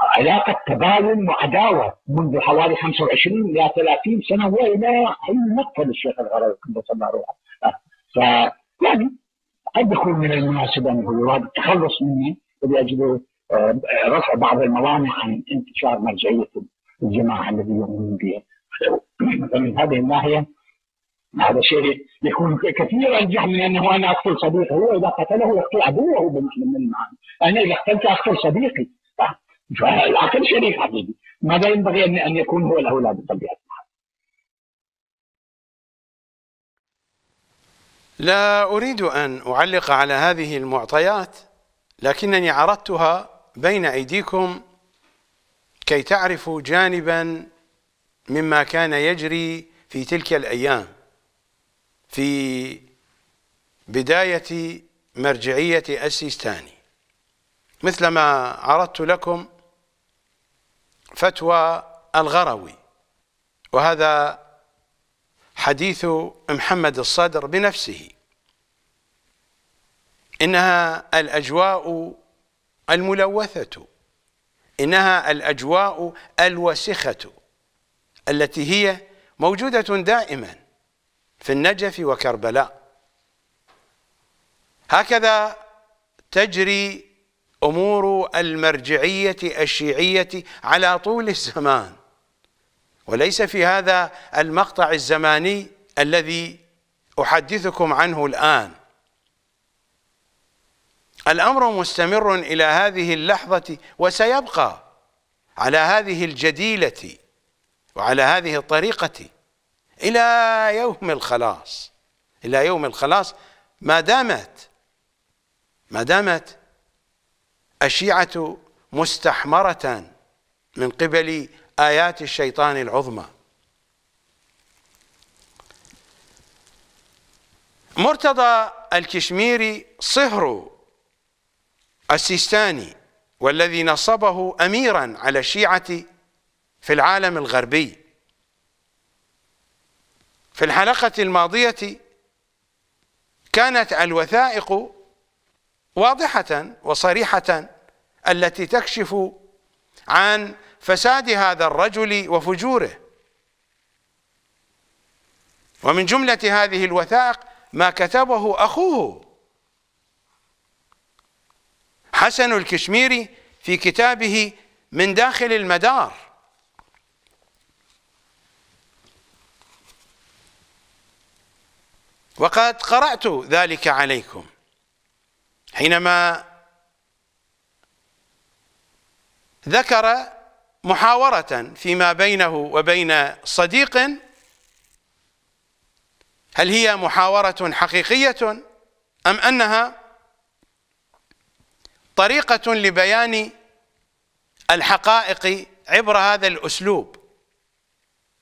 علاقة تباين وعداوة منذ حوالي 25 إلى 30 سنة وإلى حين مقتل الشيخ الغروي قدس الله روحه فيعني قد يكون من المناسب أنه يراد التخلص منه آه، لأجل رفع بعض الموانع عن انتشار مرجعية الجماعة الذي يؤمنون بها فمن هذه الناحية هذا شيء يكون كثير أرجح من أنه أنا أقتل صديقي هو إذا قتله يقتل عدوه من المعنى أنا إذا قتلت أقتل صديقي فالعقل شريك حقيقي ماذا ينبغي أن يكون هو الأولى بطبيعة لا أريد أن أعلق على هذه المعطيات لكنني عرضتها بين أيديكم كي تعرفوا جانبا مما كان يجري في تلك الايام في بدايه مرجعيه السيستاني مثلما عرضت لكم فتوى الغروي وهذا حديث محمد الصدر بنفسه انها الاجواء الملوثه إنها الأجواء الوسخة التي هي موجودة دائما في النجف وكربلاء هكذا تجري أمور المرجعية الشيعية على طول الزمان وليس في هذا المقطع الزماني الذي أحدثكم عنه الآن الأمر مستمر إلى هذه اللحظة وسيبقى على هذه الجديلة وعلى هذه الطريقة إلى يوم الخلاص إلى يوم الخلاص ما دامت ما دامت الشيعة مستحمرة من قبل آيات الشيطان العظمى مرتضى الكشميري صهر السيستاني والذي نصبه أميرا على الشيعة في العالم الغربي في الحلقة الماضية كانت الوثائق واضحة وصريحة التي تكشف عن فساد هذا الرجل وفجوره ومن جملة هذه الوثائق ما كتبه أخوه حسن الكشميري في كتابه من داخل المدار وقد قرأت ذلك عليكم حينما ذكر محاورة فيما بينه وبين صديق هل هي محاورة حقيقية أم أنها طريقة لبيان الحقائق عبر هذا الأسلوب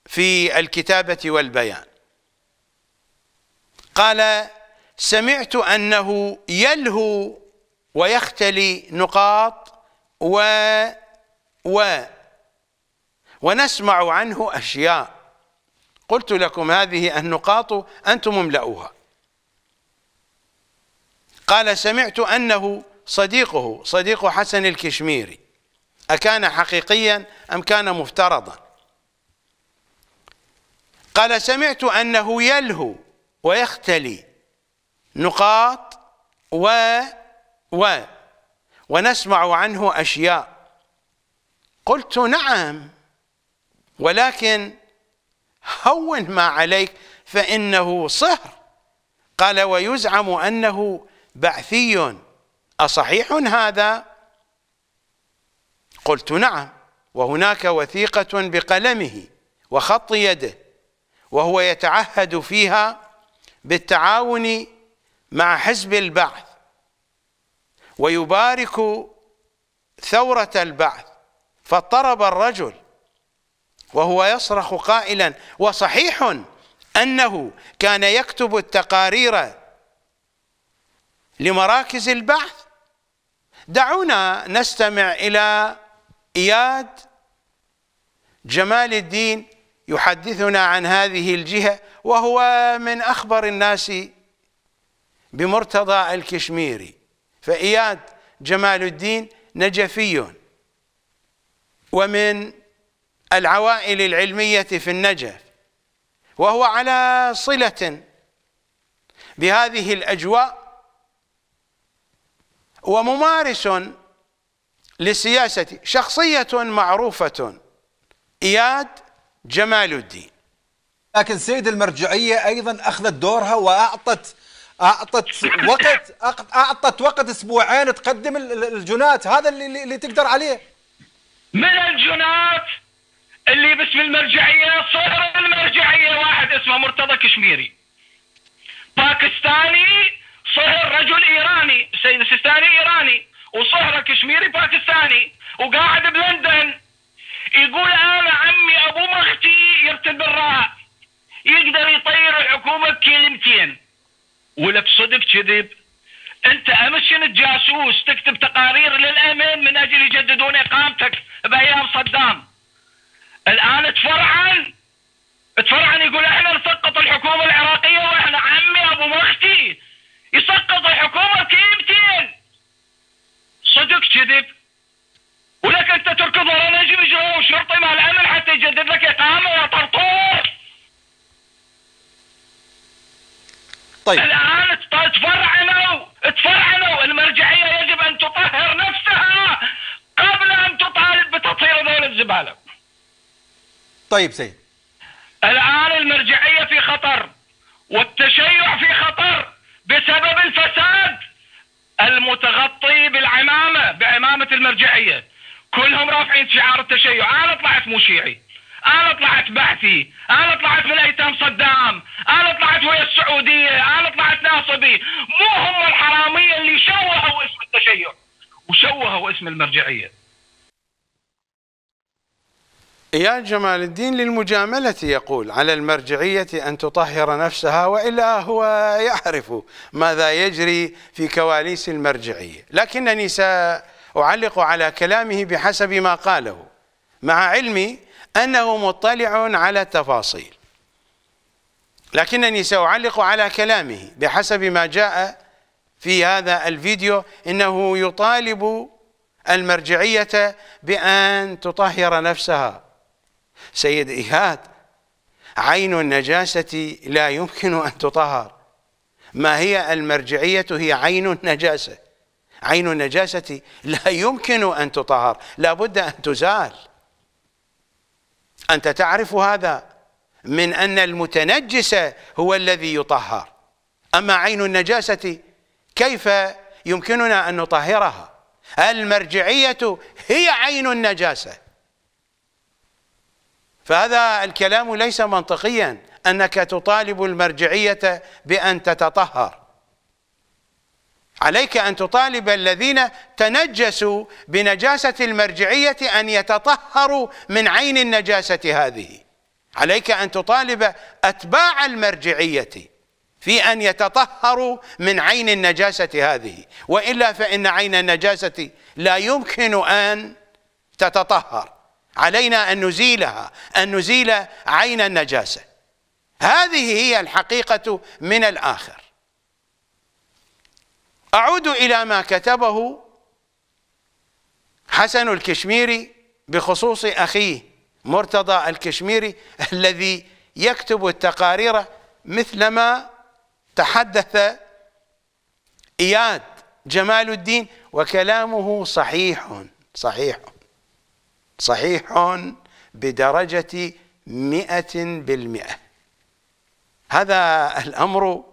في الكتابة والبيان قال سمعت أنه يلهو ويختلي نقاط و و ونسمع عنه أشياء قلت لكم هذه النقاط أنتم املأوها قال سمعت أنه صديقه صديق حسن الكشميري أكان حقيقيا أم كان مفترضا قال سمعت أنه يلهو ويختلي نقاط و و ونسمع عنه أشياء قلت نعم ولكن هون ما عليك فإنه صهر قال ويزعم أنه بعثي أصحيح هذا قلت نعم وهناك وثيقة بقلمه وخط يده وهو يتعهد فيها بالتعاون مع حزب البعث ويبارك ثورة البعث فاضطرب الرجل وهو يصرخ قائلا وصحيح أنه كان يكتب التقارير لمراكز البعث دعونا نستمع إلى إياد جمال الدين يحدثنا عن هذه الجهة وهو من أخبر الناس بمرتضى الكشميري فإياد جمال الدين نجفي ومن العوائل العلمية في النجف وهو على صلة بهذه الأجواء وممارس للسياسة شخصية معروفة إياد جمال الدين لكن سيد المرجعية أيضا أخذت دورها وأعطت أعطت وقت أعطت وقت أسبوعين تقدم الجنات هذا اللي, اللي تقدر عليه من الجنات اللي باسم المرجعية صدر المرجعية واحد اسمه مرتضى كشميري باكستاني صهر رجل إيراني سيد السيستاني إيراني وصهره كشميري باكستاني وقاعد بلندن يقول أنا عمي أبو مختي يرتب الراء يقدر يطير الحكومة كلمتين ولا بصدق كذب انت امس كنت جاسوس تكتب تقارير للامن من اجل يجددون اقامتك بايام صدام الان تفرعن تفرعن يقول احنا نسقط الحكومه العراقيه يسقط الحكومة كيمتين صدق كذب ولك انت تركض ورا نجم جهور شرطي مع الامن حتى يجدد لك اقامه طرطور طيب الان تفرعنوا تفرعنوا المرجعيه يجب ان تطهر نفسها قبل ان تطالب بتطهير ذول الزباله طيب سيد الان المرجعيه في خطر والتشيع في خطر بسبب الفساد المتغطي بالعمامة بعمامة المرجعية كلهم رافعين شعار التشيع أنا طلعت مو شيعي أنا طلعت بعثي أنا طلعت من أيتام صدام أنا طلعت ويا السعودية أنا طلعت ناصبي مو هم الحرامية اللي شوهوا اسم التشيع وشوهوا اسم المرجعية إياد جمال الدين للمجاملة يقول على المرجعية أن تطهر نفسها وإلا هو يعرف ماذا يجري في كواليس المرجعية لكنني سأعلق على كلامه بحسب ما قاله مع علمي أنه مطلع على التفاصيل لكنني سأعلق على كلامه بحسب ما جاء في هذا الفيديو إنه يطالب المرجعية بأن تطهر نفسها سيد إيهاد عين النجاسة لا يمكن أن تطهر ما هي المرجعية هي عين النجاسة عين النجاسة لا يمكن أن تطهر لا بد أن تزال أنت تعرف هذا من أن المتنجس هو الذي يطهر أما عين النجاسة كيف يمكننا أن نطهرها المرجعية هي عين النجاسة فهذا الكلام ليس منطقيا أنك تطالب المرجعية بأن تتطهر عليك أن تطالب الذين تنجسوا بنجاسة المرجعية أن يتطهروا من عين النجاسة هذه عليك أن تطالب أتباع المرجعية في أن يتطهروا من عين النجاسة هذه وإلا فإن عين النجاسة لا يمكن أن تتطهر علينا أن نزيلها أن نزيل عين النجاسة هذه هي الحقيقة من الآخر أعود إلى ما كتبه حسن الكشميري بخصوص أخيه مرتضى الكشميري الذي يكتب التقارير مثلما تحدث إياد جمال الدين وكلامه صحيح صحيح صحيح بدرجة مئة بالمئة هذا الأمر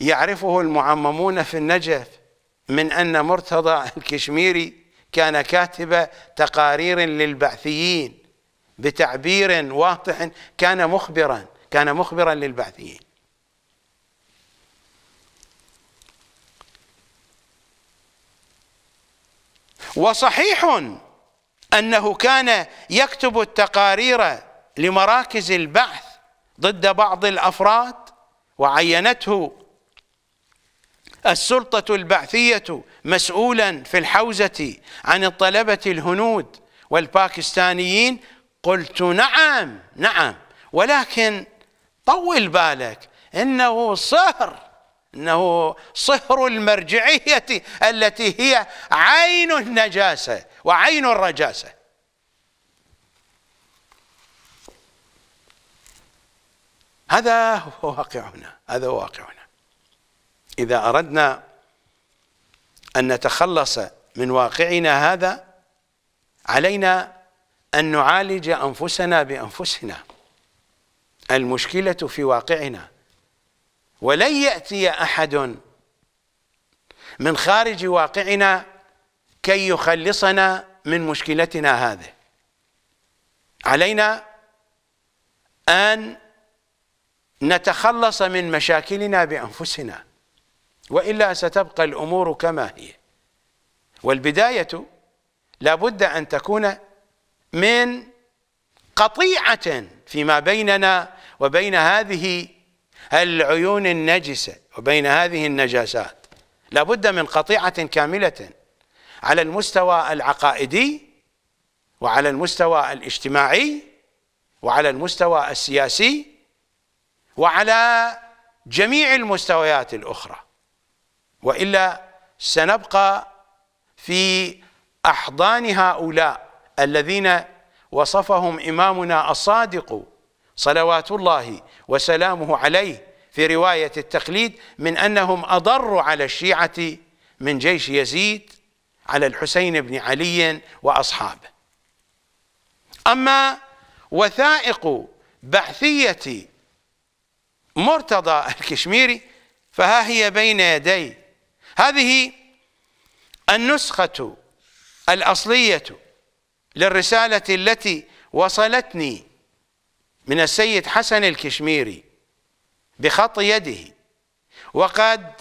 يعرفه المعممون في النجف من أن مرتضى الكشميري كان كاتب تقارير للبعثيين بتعبير واضح كان مخبرا كان مخبرا للبعثيين وصحيح أنه كان يكتب التقارير لمراكز البحث ضد بعض الأفراد وعينته السلطة البعثية مسؤولا في الحوزة عن الطلبة الهنود والباكستانيين قلت نعم نعم ولكن طول بالك إنه صهر إنه صهر المرجعية التي هي عين النجاسة وعين الرجاسة هذا هو واقعنا هذا هو واقعنا إذا أردنا أن نتخلص من واقعنا هذا علينا أن نعالج أنفسنا بأنفسنا المشكلة في واقعنا ولن يأتي أحد من خارج واقعنا كي يخلصنا من مشكلتنا هذه علينا أن نتخلص من مشاكلنا بأنفسنا وإلا ستبقى الأمور كما هي والبداية لابد أن تكون من قطيعة فيما بيننا وبين هذه العيون النجسة وبين هذه النجاسات لابد من قطيعة كاملة على المستوى العقائدي وعلى المستوى الاجتماعي وعلى المستوى السياسي وعلى جميع المستويات الأخرى وإلا سنبقى في أحضان هؤلاء الذين وصفهم إمامنا الصادق صلوات الله وسلامه عليه في رواية التقليد من أنهم أضروا على الشيعة من جيش يزيد على الحسين بن علي واصحابه اما وثائق بعثيه مرتضى الكشميري فها هي بين يدي هذه النسخه الاصليه للرساله التي وصلتني من السيد حسن الكشميري بخط يده وقد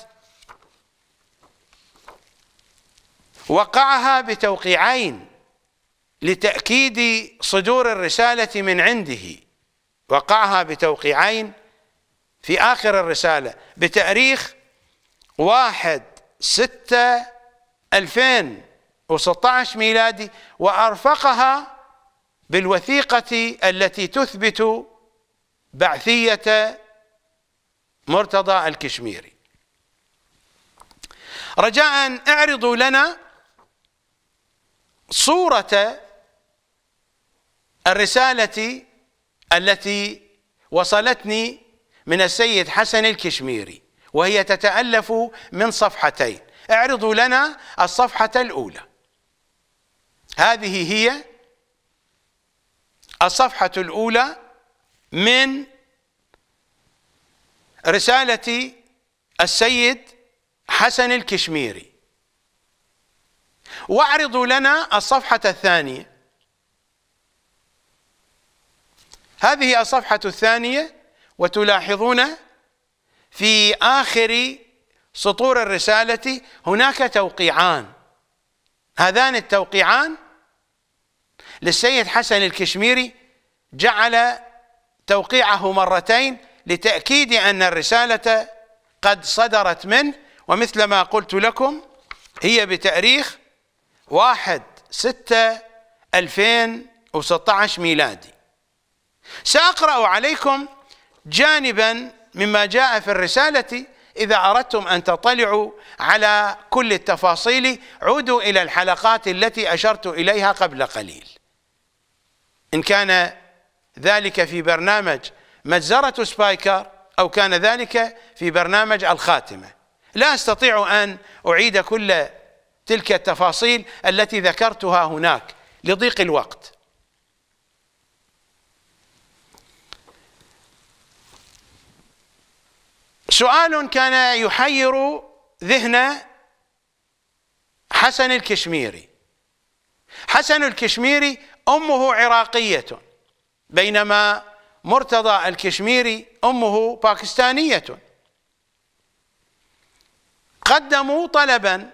وقعها بتوقيعين لتأكيد صدور الرسالة من عنده وقعها بتوقيعين في آخر الرسالة بتاريخ واحد ستة ألفين وستة عشر ميلادي وأرفقها بالوثيقة التي تثبت بعثية مرتضى الكشميري رجاء اعرضوا لنا صورة الرسالة التي وصلتني من السيد حسن الكشميري وهي تتألف من صفحتين اعرضوا لنا الصفحة الأولى هذه هي الصفحة الأولى من رسالة السيد حسن الكشميري واعرضوا لنا الصفحة الثانية هذه الصفحة الثانية وتلاحظون في آخر سطور الرسالة هناك توقيعان هذان التوقيعان للسيد حسن الكشميري جعل توقيعه مرتين لتأكيد أن الرسالة قد صدرت منه ومثل ما قلت لكم هي بتاريخ واحد ستة 2016 ميلادي سأقرأ عليكم جانبا مما جاء في الرسالة إذا أردتم أن تطلعوا على كل التفاصيل عودوا إلى الحلقات التي أشرت إليها قبل قليل إن كان ذلك في برنامج مجزرة سبايكر أو كان ذلك في برنامج الخاتمة لا أستطيع أن أعيد كل تلك التفاصيل التي ذكرتها هناك لضيق الوقت سؤال كان يحير ذهن حسن الكشميري حسن الكشميري امه عراقيه بينما مرتضى الكشميري امه باكستانيه قدموا طلبا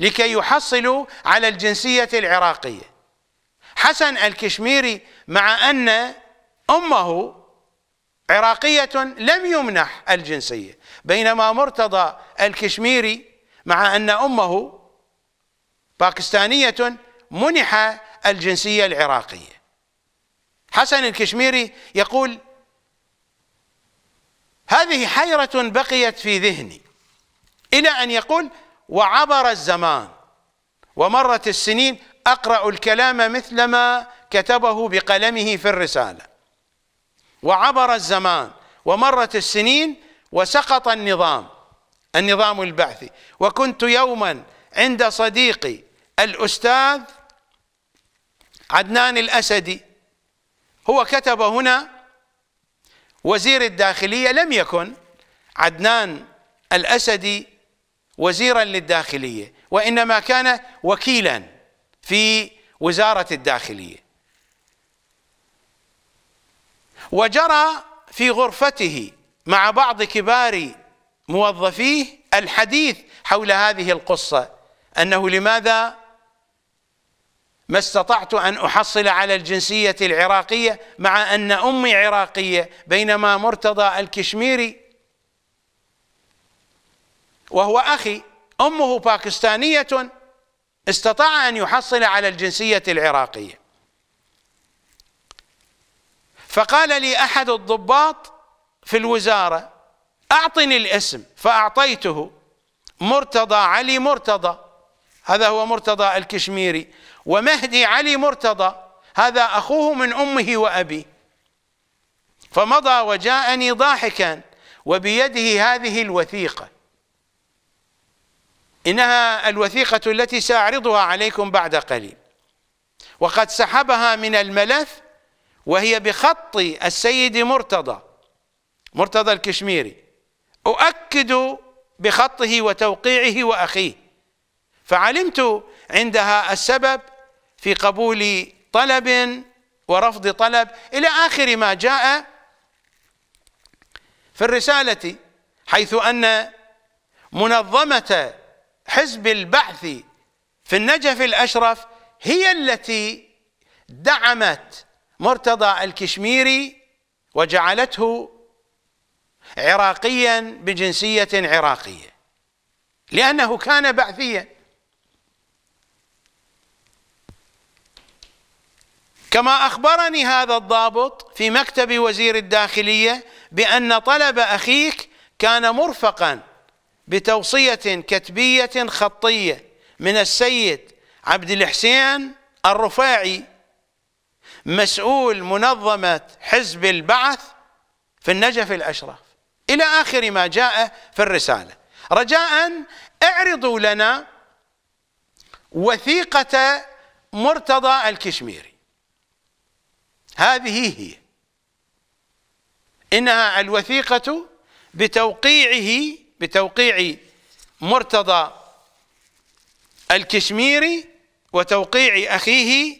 لكي يحصلوا على الجنسية العراقية حسن الكشميري مع أن أمه عراقية لم يمنح الجنسية بينما مرتضى الكشميري مع أن أمه باكستانية منح الجنسية العراقية حسن الكشميري يقول هذه حيرة بقيت في ذهني إلى أن يقول وعبر الزمان ومرت السنين أقرأ الكلام مثلما كتبه بقلمه في الرسالة وعبر الزمان ومرت السنين وسقط النظام النظام البعثي وكنت يوما عند صديقي الأستاذ عدنان الأسدي هو كتب هنا وزير الداخلية لم يكن عدنان الأسدي وزيرا للداخلية وإنما كان وكيلا في وزارة الداخلية وجرى في غرفته مع بعض كبار موظفيه الحديث حول هذه القصة أنه لماذا ما استطعت أن أحصل على الجنسية العراقية مع أن أمي عراقية بينما مرتضى الكشميري وهو أخي أمه باكستانية استطاع أن يحصل على الجنسية العراقية فقال لي أحد الضباط في الوزارة أعطني الاسم فأعطيته مرتضى علي مرتضى هذا هو مرتضى الكشميري ومهدي علي مرتضى هذا أخوه من أمه وأبيه فمضى وجاءني ضاحكا وبيده هذه الوثيقة إنها الوثيقة التي سأعرضها عليكم بعد قليل وقد سحبها من الملف وهي بخط السيد مرتضى مرتضى الكشميري أؤكد بخطه وتوقيعه وأخيه فعلمت عندها السبب في قبول طلب ورفض طلب إلى آخر ما جاء في الرسالة حيث أن منظمة حزب البعث في النجف الأشرف هي التي دعمت مرتضى الكشميري وجعلته عراقيا بجنسية عراقية لأنه كان بعثيا كما أخبرني هذا الضابط في مكتب وزير الداخلية بأن طلب أخيك كان مرفقا بتوصية كتبية خطية من السيد عبد الحسين الرفاعي مسؤول منظمة حزب البعث في النجف الأشرف إلى آخر ما جاء في الرسالة رجاء اعرضوا لنا وثيقة مرتضى الكشميري هذه هي إنها الوثيقة بتوقيعه بتوقيع مرتضى الكشميري وتوقيع أخيه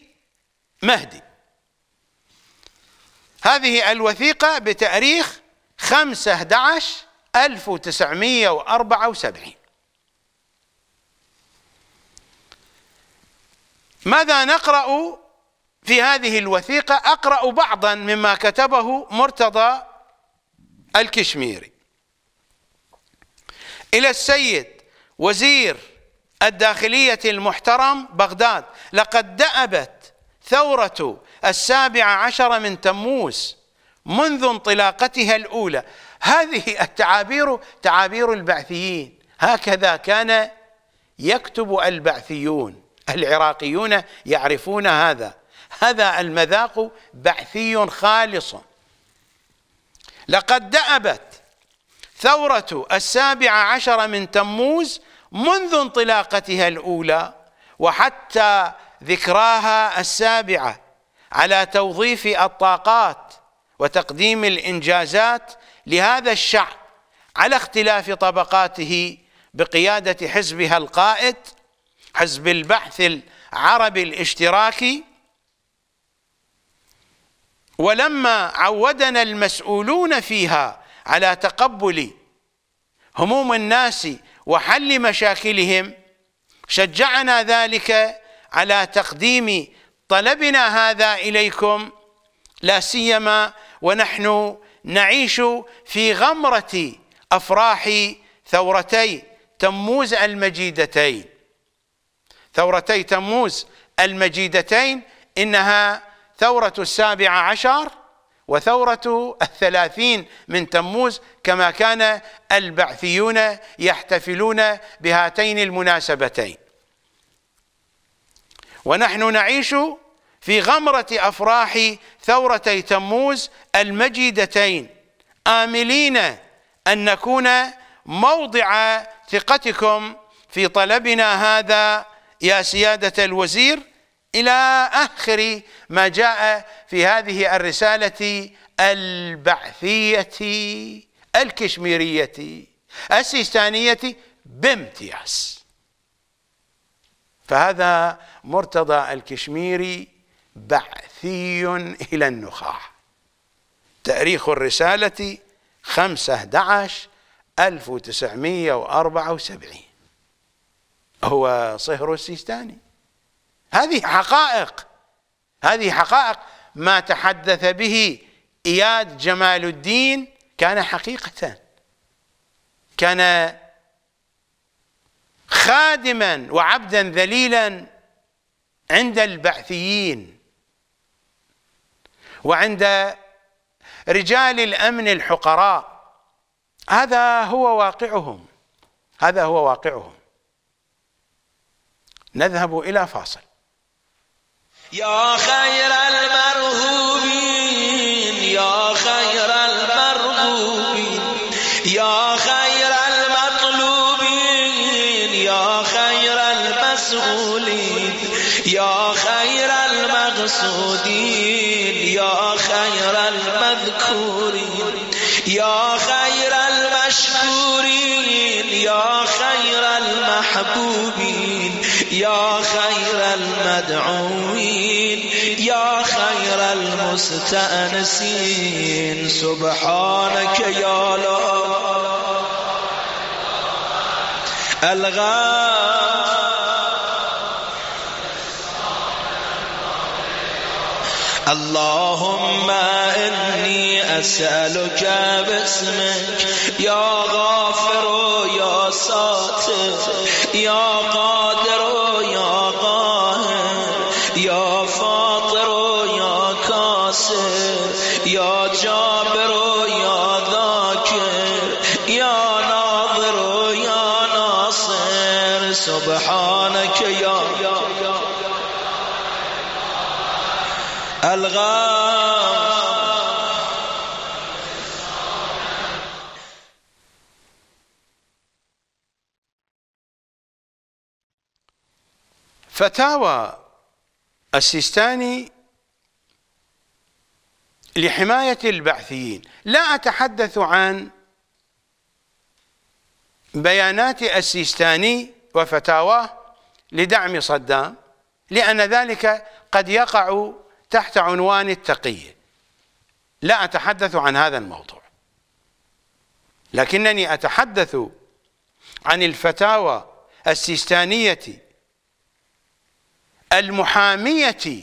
مهدي هذه الوثيقة بتاريخ 5 11 1974 ماذا نقرأ في هذه الوثيقة أقرأ بعضا مما كتبه مرتضى الكشميري إلى السيد وزير الداخلية المحترم بغداد لقد دأبت ثورة السابع عشر من تموز منذ انطلاقتها الأولى هذه التعابير تعابير البعثيين هكذا كان يكتب البعثيون العراقيون يعرفون هذا هذا المذاق بعثي خالص لقد دأبت ثورة السابعة عشر من تموز منذ انطلاقتها الأولى وحتى ذكراها السابعة على توظيف الطاقات وتقديم الإنجازات لهذا الشعب على اختلاف طبقاته بقيادة حزبها القائد حزب البحث العربي الاشتراكي ولما عودنا المسؤولون فيها على تقبل هموم الناس وحل مشاكلهم شجعنا ذلك على تقديم طلبنا هذا اليكم لا سيما ونحن نعيش في غمره افراح ثورتي تموز المجيدتين ثورتي تموز المجيدتين انها ثوره السابعه عشر وثورة الثلاثين من تموز كما كان البعثيون يحتفلون بهاتين المناسبتين ونحن نعيش في غمرة أفراح ثورتي تموز المجيدتين آملين أن نكون موضع ثقتكم في طلبنا هذا يا سيادة الوزير إلى آخر ما جاء في هذه الرسالة البعثية الكشميرية السيستانية بامتياز فهذا مرتضى الكشميري بعثي إلى النخاع تاريخ الرسالة 5 1974 هو صهر السيستاني هذه حقائق هذه حقائق ما تحدث به إياد جمال الدين كان حقيقة كان خادما وعبدا ذليلا عند البعثيين وعند رجال الأمن الحقراء هذا هو واقعهم هذا هو واقعهم نذهب إلى فاصل يا خير المرهوبين يا خير المرهوبين يا خير المطلوبين يا خير المسؤولين يا خير المقصودين يا خير المذكورين يا خير المشكورين يا خير المحبوبين يا خير المدعوين يا خير المستأنسين سبحانك يا لا الغاب اللهم إني أسألك باسمك يا غافر يا ساتر يا قادر فتاوى السيستاني لحماية البعثيين لا أتحدث عن بيانات السيستاني وفتاواه لدعم صدام لأن ذلك قد يقع تحت عنوان التقية لا أتحدث عن هذا الموضوع لكنني أتحدث عن الفتاوى السيستانية المحامية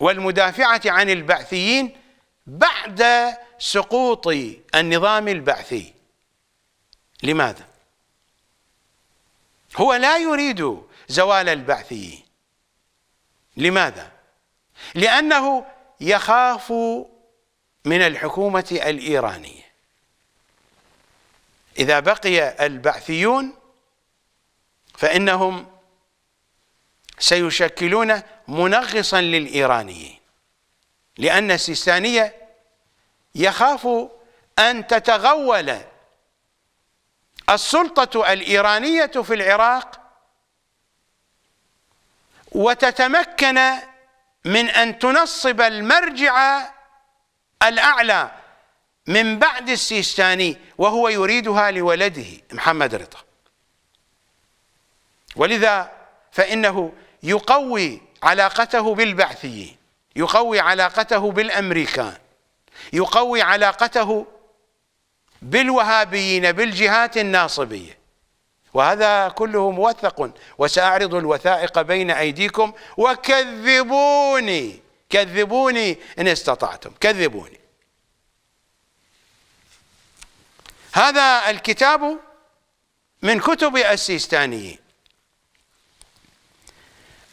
والمدافعة عن البعثيين بعد سقوط النظام البعثي لماذا؟ هو لا يريد زوال البعثيين لماذا؟ لأنه يخاف من الحكومة الإيرانية إذا بقي البعثيون فإنهم سيشكلون منغصا للإيرانيين لأن السيستانية يخاف أن تتغول السلطة الإيرانية في العراق وتتمكن من أن تنصب المرجع الأعلى من بعد السيستاني وهو يريدها لولده محمد رضا ولذا فإنه يقوي علاقته بالبعثيين يقوي علاقته بالامريكان يقوي علاقته بالوهابيين بالجهات الناصبيه وهذا كله موثق وساعرض الوثائق بين ايديكم وكذبوني كذبوني ان استطعتم كذبوني هذا الكتاب من كتب السيستانيين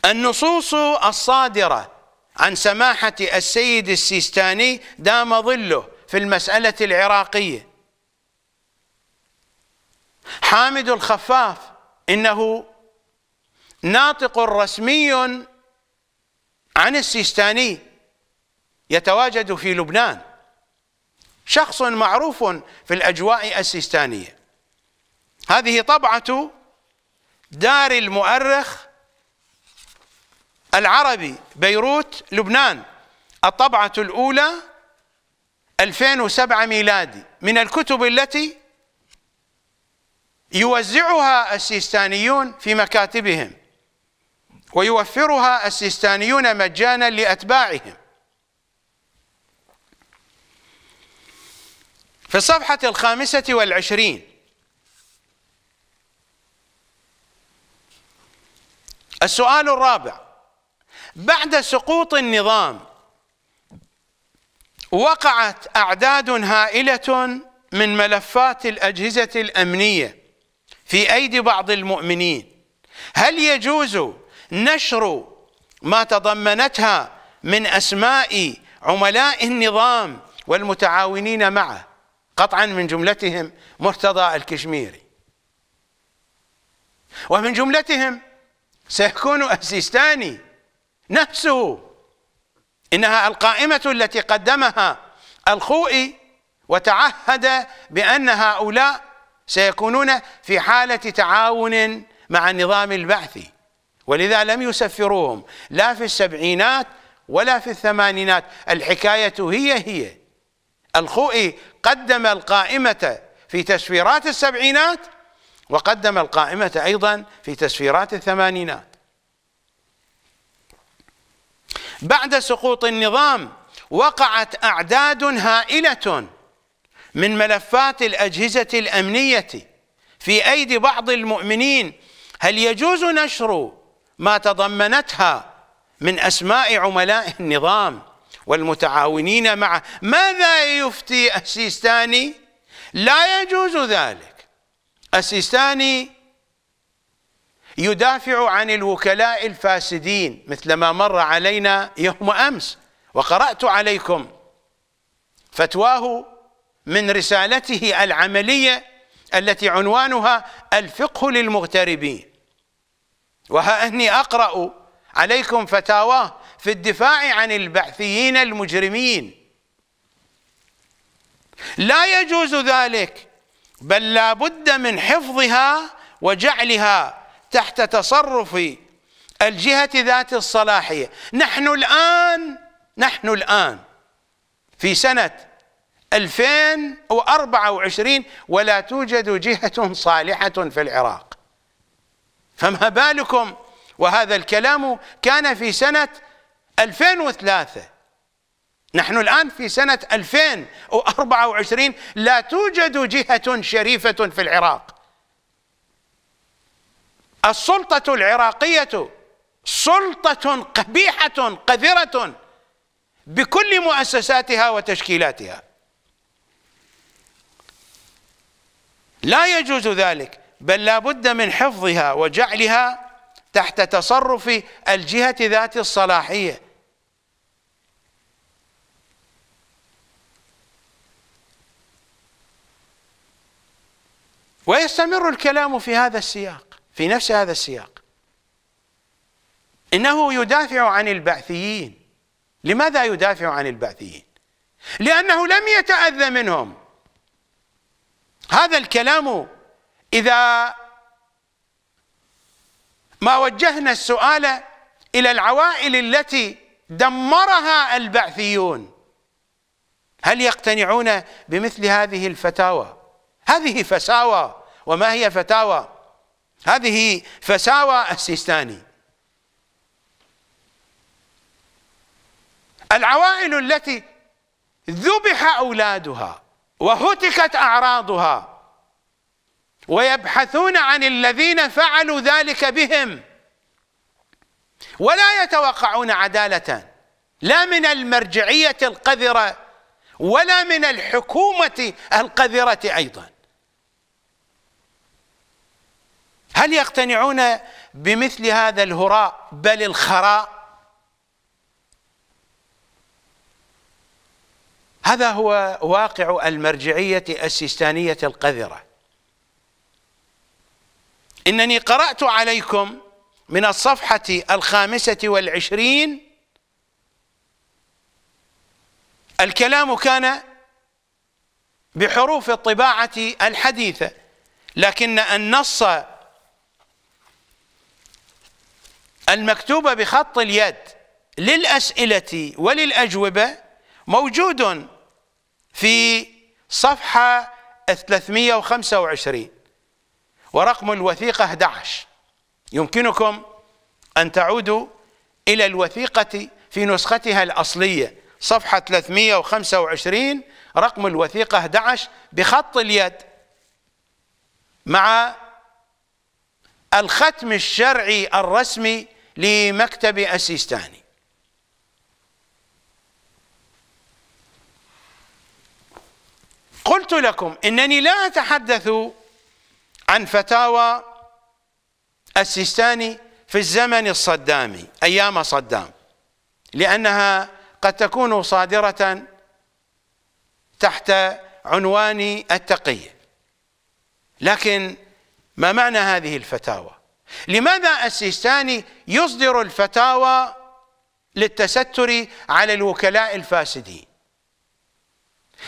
النصوص الصادرة عن سماحة السيد السيستاني دام ظله في المسألة العراقية حامد الخفاف إنه ناطق رسمي عن السيستاني يتواجد في لبنان شخص معروف في الأجواء السيستانية هذه طبعة دار المؤرخ العربي بيروت لبنان الطبعة الأولى 2007 ميلادي من الكتب التي يوزعها السيستانيون في مكاتبهم ويوفرها السيستانيون مجانا لأتباعهم في الصفحة الخامسة والعشرين السؤال الرابع بعد سقوط النظام وقعت أعداد هائلة من ملفات الأجهزة الأمنية في أيدي بعض المؤمنين هل يجوز نشر ما تضمنتها من أسماء عملاء النظام والمتعاونين معه قطعا من جملتهم مرتضى الكشميري ومن جملتهم سيكون اسيستاني نفسه إنها القائمة التي قدمها الخوئي وتعهد بأن هؤلاء سيكونون في حالة تعاون مع النظام البعثي ولذا لم يسفروهم لا في السبعينات ولا في الثمانينات الحكاية هي هي الخوئي قدم القائمة في تسفيرات السبعينات وقدم القائمة أيضا في تسفيرات الثمانينات بعد سقوط النظام وقعت أعداد هائلة من ملفات الأجهزة الأمنية في أيدي بعض المؤمنين هل يجوز نشر ما تضمنتها من أسماء عملاء النظام والمتعاونين معه ماذا يفتي السيستاني لا يجوز ذلك السيستاني يدافع عن الوكلاء الفاسدين مثل ما مر علينا يوم أمس وقرأت عليكم فتواه من رسالته العملية التي عنوانها الفقه للمغتربين وها أني أقرأ عليكم فتاواه في الدفاع عن البعثيين المجرمين لا يجوز ذلك بل لا بد من حفظها وجعلها تحت تصرف الجهة ذات الصلاحية نحن الآن نحن الآن في سنة 2024 ولا توجد جهة صالحة في العراق فما بالكم وهذا الكلام كان في سنة 2003 نحن الآن في سنة 2024 لا توجد جهة شريفة في العراق السلطة العراقية سلطة قبيحة قذرة بكل مؤسساتها وتشكيلاتها لا يجوز ذلك بل لا بد من حفظها وجعلها تحت تصرف الجهة ذات الصلاحية ويستمر الكلام في هذا السياق في نفس هذا السياق انه يدافع عن البعثيين لماذا يدافع عن البعثيين لانه لم يتاذى منهم هذا الكلام اذا ما وجهنا السؤال الى العوائل التي دمرها البعثيون هل يقتنعون بمثل هذه الفتاوى هذه فساوى وما هي فتاوى هذه فساوى السيستاني العوائل التي ذبح أولادها وهتكت أعراضها ويبحثون عن الذين فعلوا ذلك بهم ولا يتوقعون عدالة لا من المرجعية القذرة ولا من الحكومة القذرة أيضا هل يقتنعون بمثل هذا الهراء بل الخراء هذا هو واقع المرجعية السيستانية القذرة إنني قرأت عليكم من الصفحة الخامسة والعشرين الكلام كان بحروف الطباعة الحديثة لكن النص المكتوبة بخط اليد للأسئلة وللأجوبة موجود في صفحة 325 ورقم الوثيقة 11 يمكنكم أن تعودوا إلى الوثيقة في نسختها الأصلية صفحة 325 رقم الوثيقة 11 بخط اليد مع الختم الشرعي الرسمي لمكتب السيستاني قلت لكم انني لا اتحدث عن فتاوى السيستاني في الزمن الصدامي ايام صدام لانها قد تكون صادره تحت عنوان التقيه لكن ما معنى هذه الفتاوى لماذا السيستاني يصدر الفتاوى للتستر على الوكلاء الفاسدين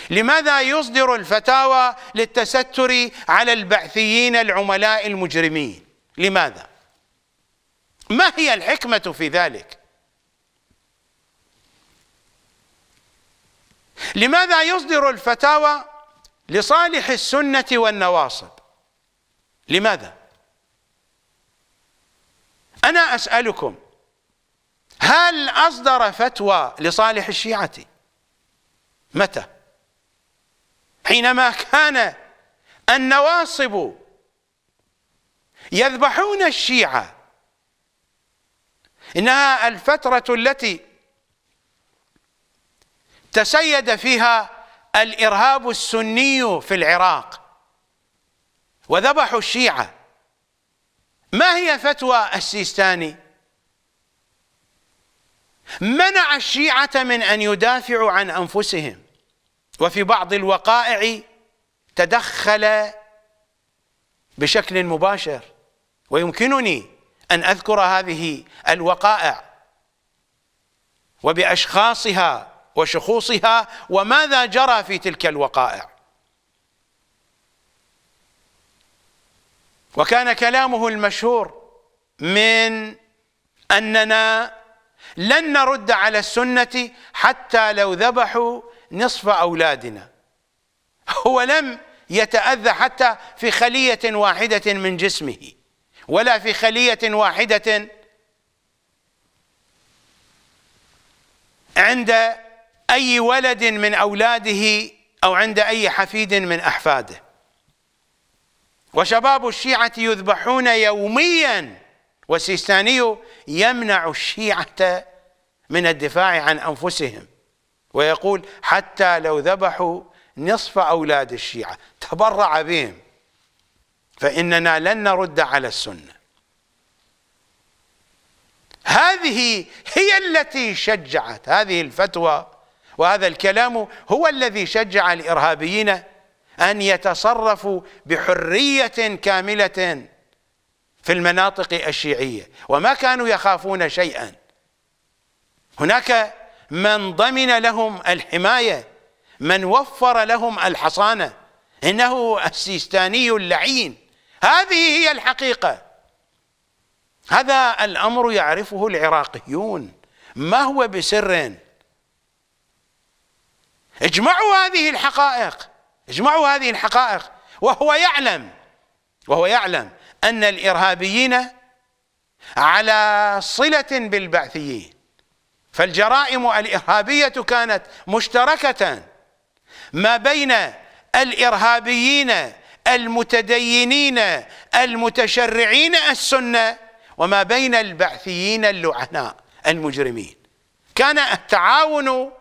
لماذا يصدر الفتاوى للتستر على البعثيين العملاء المجرمين لماذا ما هي الحكمة في ذلك لماذا يصدر الفتاوى لصالح السنة والنواصب لماذا أنا أسألكم هل أصدر فتوى لصالح الشيعة متى حينما كان النواصب يذبحون الشيعة إنها الفترة التي تسيد فيها الإرهاب السني في العراق وذبحوا الشيعة ما هي فتوى السيستاني منع الشيعة من أن يدافعوا عن أنفسهم وفي بعض الوقائع تدخل بشكل مباشر ويمكنني أن أذكر هذه الوقائع وبأشخاصها وشخوصها وماذا جرى في تلك الوقائع وكان كلامه المشهور من أننا لن نرد على السنة حتى لو ذبحوا نصف أولادنا هو لم يتأذى حتى في خلية واحدة من جسمه ولا في خلية واحدة عند أي ولد من أولاده أو عند أي حفيد من أحفاده وشباب الشيعة يذبحون يوميا والسيستاني يمنع الشيعة من الدفاع عن أنفسهم ويقول حتى لو ذبحوا نصف أولاد الشيعة تبرع بهم فإننا لن نرد على السنة هذه هي التي شجعت هذه الفتوى وهذا الكلام هو الذي شجع الإرهابيين أن يتصرفوا بحرية كاملة في المناطق الشيعية وما كانوا يخافون شيئا هناك من ضمن لهم الحماية من وفر لهم الحصانة إنه السيستاني اللعين هذه هي الحقيقة هذا الأمر يعرفه العراقيون ما هو بسر اجمعوا هذه الحقائق اجمعوا هذه الحقائق وهو يعلم وهو يعلم أن الإرهابيين على صلة بالبعثيين فالجرائم الإرهابية كانت مشتركة ما بين الإرهابيين المتدينين المتشرعين السنة وما بين البعثيين اللعناء المجرمين كان التعاون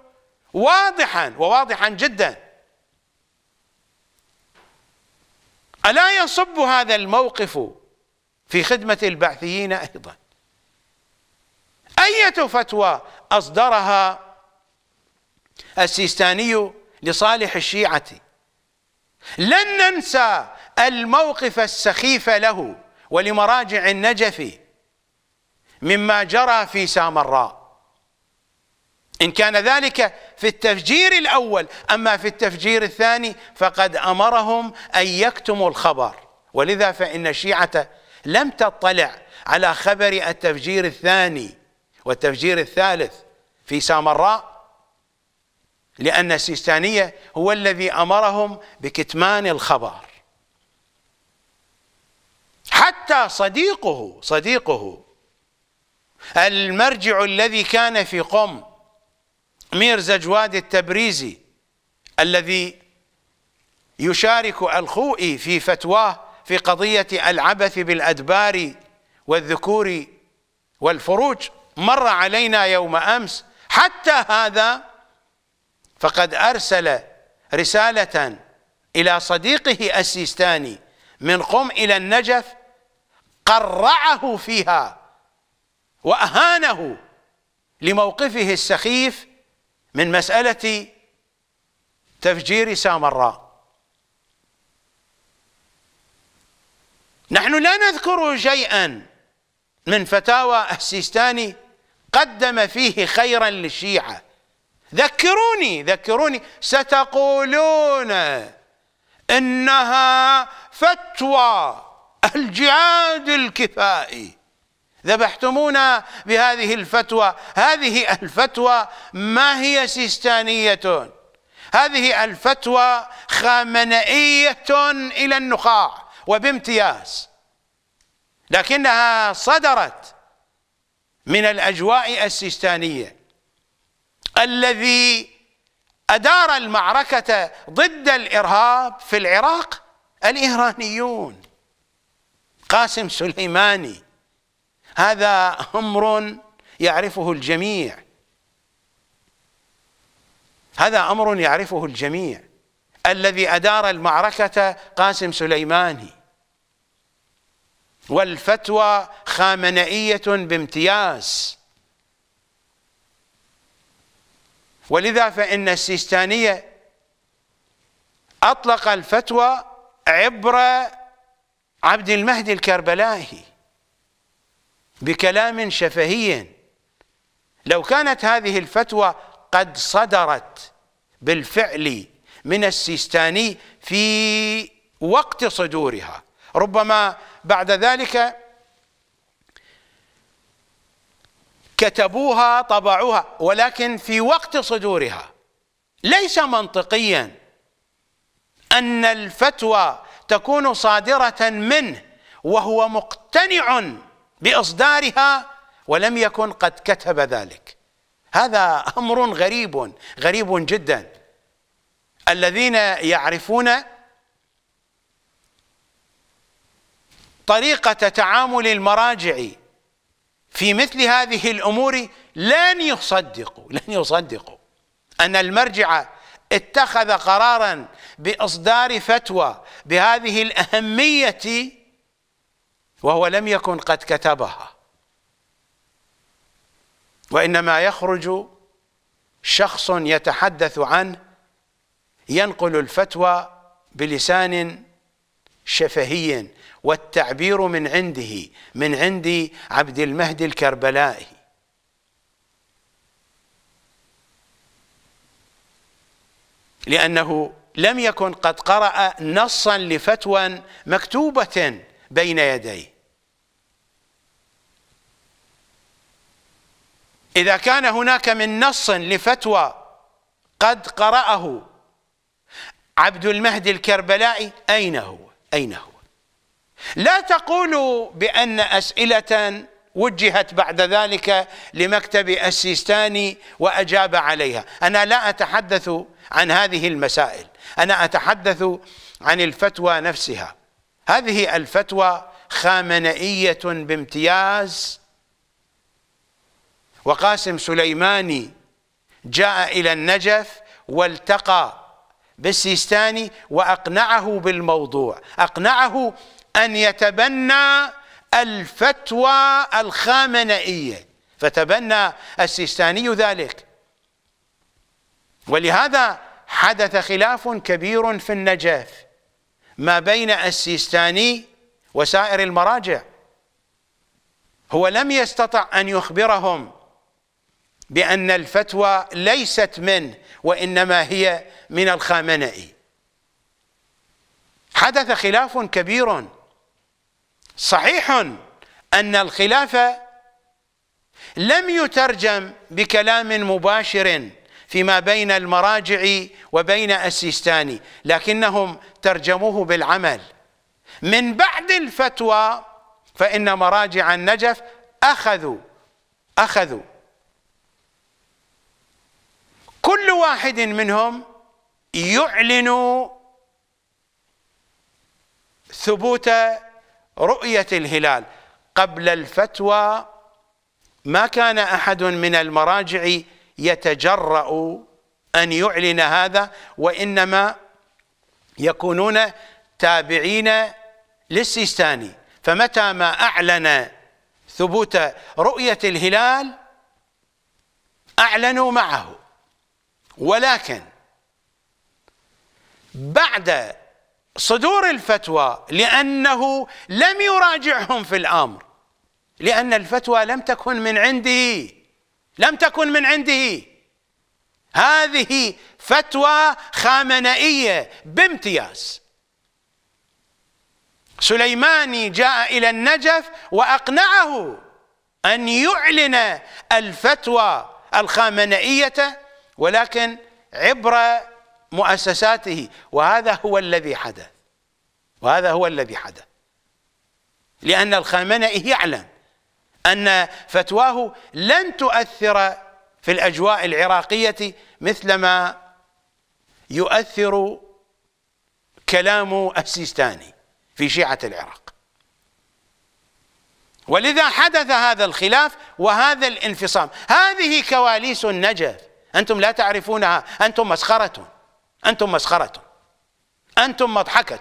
واضحا وواضحا جدا ألا يصب هذا الموقف في خدمة البعثيين أيضا أية فتوى أصدرها السيستاني لصالح الشيعة لن ننسى الموقف السخيف له ولمراجع النجف مما جرى في سامراء إن كان ذلك في التفجير الأول أما في التفجير الثاني فقد أمرهم أن يكتموا الخبر ولذا فإن الشيعة لم تطلع على خبر التفجير الثاني والتفجير الثالث في سامراء لأن السيستانية هو الذي أمرهم بكتمان الخبر حتى صديقه صديقه المرجع الذي كان في قم ميرزا جواد التبريزي الذي يشارك الخوئي في فتواه في قضية العبث بالأدبار والذكور والفروج مر علينا يوم أمس حتى هذا فقد أرسل رسالة إلى صديقه السيستاني من قم إلى النجف قرعه فيها وأهانه لموقفه السخيف من مسألة تفجير سامراء نحن لا نذكر شيئا من فتاوى السيستاني قدم فيه خيرا للشيعة ذكروني ذكروني ستقولون انها فتوى الجهاد الكفائي ذبحتمونا بهذه الفتوى هذه الفتوى ما هي سيستانية هذه الفتوى خامنئية إلى النخاع وبامتياز لكنها صدرت من الأجواء السيستانية الذي أدار المعركة ضد الإرهاب في العراق الإيرانيون قاسم سليماني هذا أمر يعرفه الجميع هذا أمر يعرفه الجميع الذي أدار المعركة قاسم سليماني والفتوى خامنئية بامتياز ولذا فإن السيستانية أطلق الفتوى عبر عبد المهدي الكربلائي بكلام شفهي لو كانت هذه الفتوى قد صدرت بالفعل من السيستاني في وقت صدورها ربما بعد ذلك كتبوها طبعوها ولكن في وقت صدورها ليس منطقيا أن الفتوى تكون صادرة منه وهو مقتنع باصدارها ولم يكن قد كتب ذلك هذا امر غريب غريب جدا الذين يعرفون طريقه تعامل المراجع في مثل هذه الامور لن يصدقوا لن يصدقوا ان المرجع اتخذ قرارا باصدار فتوى بهذه الاهميه وهو لم يكن قد كتبها وإنما يخرج شخص يتحدث عنه ينقل الفتوى بلسان شفهي والتعبير من عنده من عند عبد المهدي الكربلائي لأنه لم يكن قد قرأ نصا لفتوى مكتوبة بين يديه إذا كان هناك من نص لفتوى قد قرأه عبد المهدي الكربلائي أين هو أين هو لا تقولوا بأن أسئلة وجهت بعد ذلك لمكتب السيستاني وأجاب عليها أنا لا أتحدث عن هذه المسائل أنا أتحدث عن الفتوى نفسها هذه الفتوى خامنئية بامتياز وقاسم سليماني جاء إلى النجف والتقى بالسيستاني وأقنعه بالموضوع أقنعه أن يتبنى الفتوى الخامنئية فتبنى السيستاني ذلك ولهذا حدث خلاف كبير في النجف ما بين السيستاني وسائر المراجع هو لم يستطع أن يخبرهم بأن الفتوى ليست منه وإنما هي من الخامنئي حدث خلاف كبير صحيح أن الخلاف لم يترجم بكلام مباشر فيما بين المراجع وبين السيستاني لكنهم ترجموه بالعمل من بعد الفتوى فإن مراجع النجف أخذوا أخذوا كل واحد منهم يعلن ثبوت رؤية الهلال قبل الفتوى ما كان أحد من المراجع يتجرأ أن يعلن هذا وإنما يكونون تابعين للسيستاني فمتى ما أعلن ثبوت رؤية الهلال أعلنوا معه ولكن بعد صدور الفتوى لأنه لم يراجعهم في الأمر لأن الفتوى لم تكن من عنده لم تكن من عنده هذه فتوى خامنئية بامتياز سليماني جاء إلى النجف وأقنعه أن يعلن الفتوى الخامنئية ولكن عبر مؤسساته وهذا هو الذي حدث وهذا هو الذي حدث لأن الخامنئي يعلم أن فتواه لن تؤثر في الأجواء العراقية مثلما يؤثر كلام السيستاني في شيعة العراق ولذا حدث هذا الخلاف وهذا الانفصام هذه كواليس النجف أنتم لا تعرفونها أنتم مسخرة أنتم مسخرة أنتم مضحكة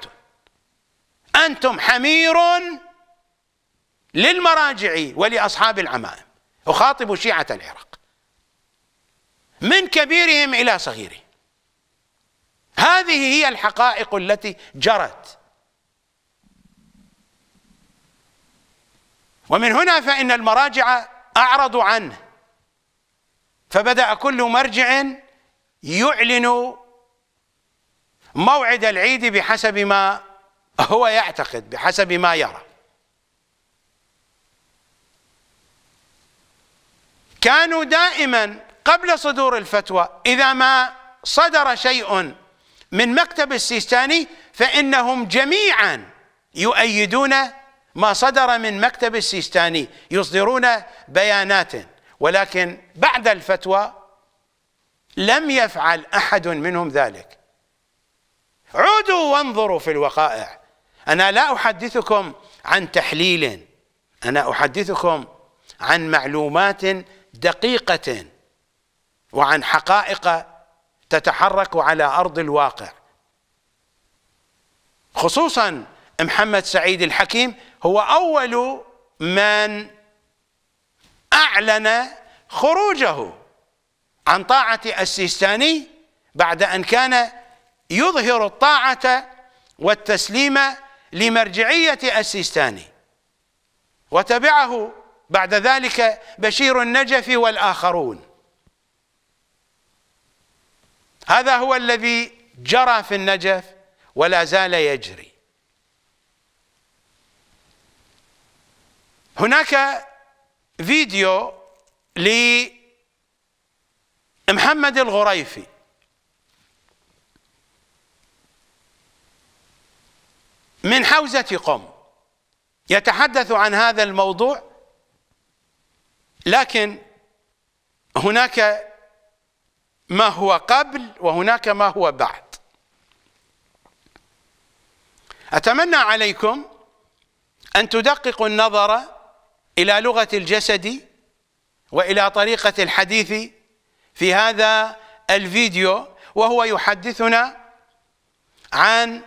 أنتم حمير للمراجع ولأصحاب العمائم أخاطب شيعة العراق من كبيرهم إلى صغيرهم هذه هي الحقائق التي جرت ومن هنا فإن المراجع أعرضوا عنه فبدأ كل مرجع يعلن موعد العيد بحسب ما هو يعتقد بحسب ما يرى كانوا دائما قبل صدور الفتوى إذا ما صدر شيء من مكتب السيستاني فإنهم جميعا يؤيدون ما صدر من مكتب السيستاني يصدرون بيانات ولكن بعد الفتوى لم يفعل أحد منهم ذلك عودوا وانظروا في الوقائع أنا لا أحدثكم عن تحليل أنا أحدثكم عن معلومات دقيقة وعن حقائق تتحرك على أرض الواقع خصوصا محمد سعيد الحكيم هو أول من أعلن خروجه عن طاعة السيستاني بعد أن كان يظهر الطاعة والتسليم لمرجعية السيستاني وتبعه بعد ذلك بشير النجف والآخرون هذا هو الذي جرى في النجف ولا زال يجري هناك فيديو لمحمد الغريفي من حوزة قم يتحدث عن هذا الموضوع لكن هناك ما هو قبل وهناك ما هو بعد أتمنى عليكم أن تدققوا النظر إلى لغة الجسد وإلى طريقة الحديث في هذا الفيديو وهو يحدثنا عن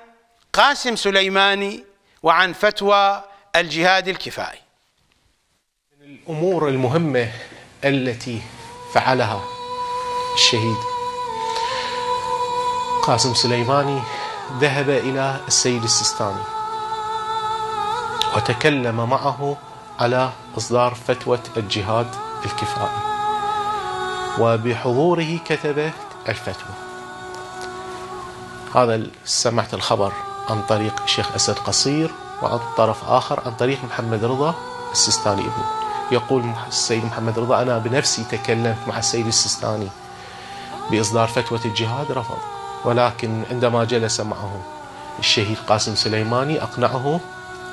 قاسم سليماني وعن فتوى الجهاد الكفائي من الأمور المهمة التي فعلها الشهيد قاسم سليماني ذهب إلى السيد السيستاني وتكلم معه على إصدار فتوى الجهاد الكفائي وبحضوره كتب الفتوى هذا سمعت الخبر عن طريق الشيخ أسد قصير وعن طرف آخر عن طريق محمد رضا السيستاني ابنه يقول السيد محمد رضا أنا بنفسي تكلمت مع السيد السيستاني بإصدار فتوى الجهاد رفض ولكن عندما جلس معه الشهيد قاسم سليماني أقنعه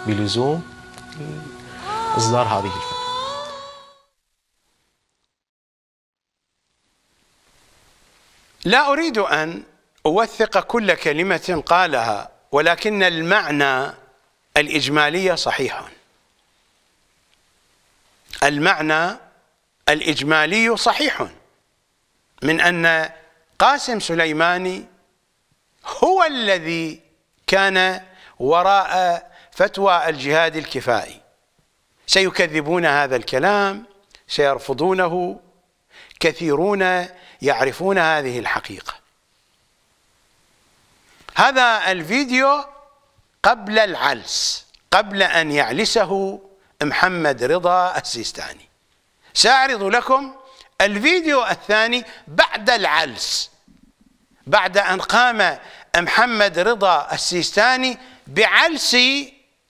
بلزوم إصدار هذه الفتوى لا أريد أن أوثق كل كلمة قالها ولكن المعنى الإجمالي صحيح المعنى الإجمالي صحيح من أن قاسم سليماني هو الذي كان وراء فتوى الجهاد الكفائي سيكذبون هذا الكلام سيرفضونه كثيرون يعرفون هذه الحقيقة هذا الفيديو قبل العلس قبل أن يعلسه محمد رضا السيستاني سأعرض لكم الفيديو الثاني بعد العلس بعد أن قام محمد رضا السيستاني بعلس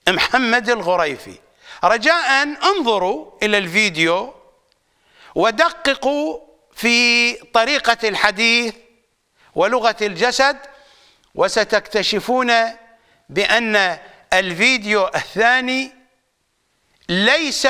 محمد الغريفي رجاء انظروا إلى الفيديو ودققوا في طريقة الحديث ولغة الجسد وستكتشفون بأن الفيديو الثاني ليس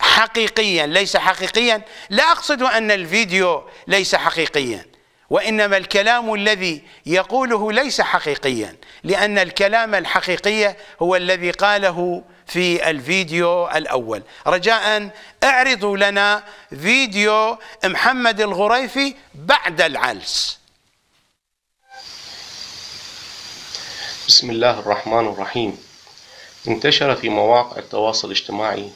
حقيقيا ليس حقيقيا لا أقصد أن الفيديو ليس حقيقيا وإنما الكلام الذي يقوله ليس حقيقيا لأن الكلام الحقيقي هو الذي قاله في الفيديو الأول رجاء اعرضوا لنا فيديو محمد الغريفي بعد العلس بسم الله الرحمن الرحيم انتشر في مواقع التواصل الاجتماعي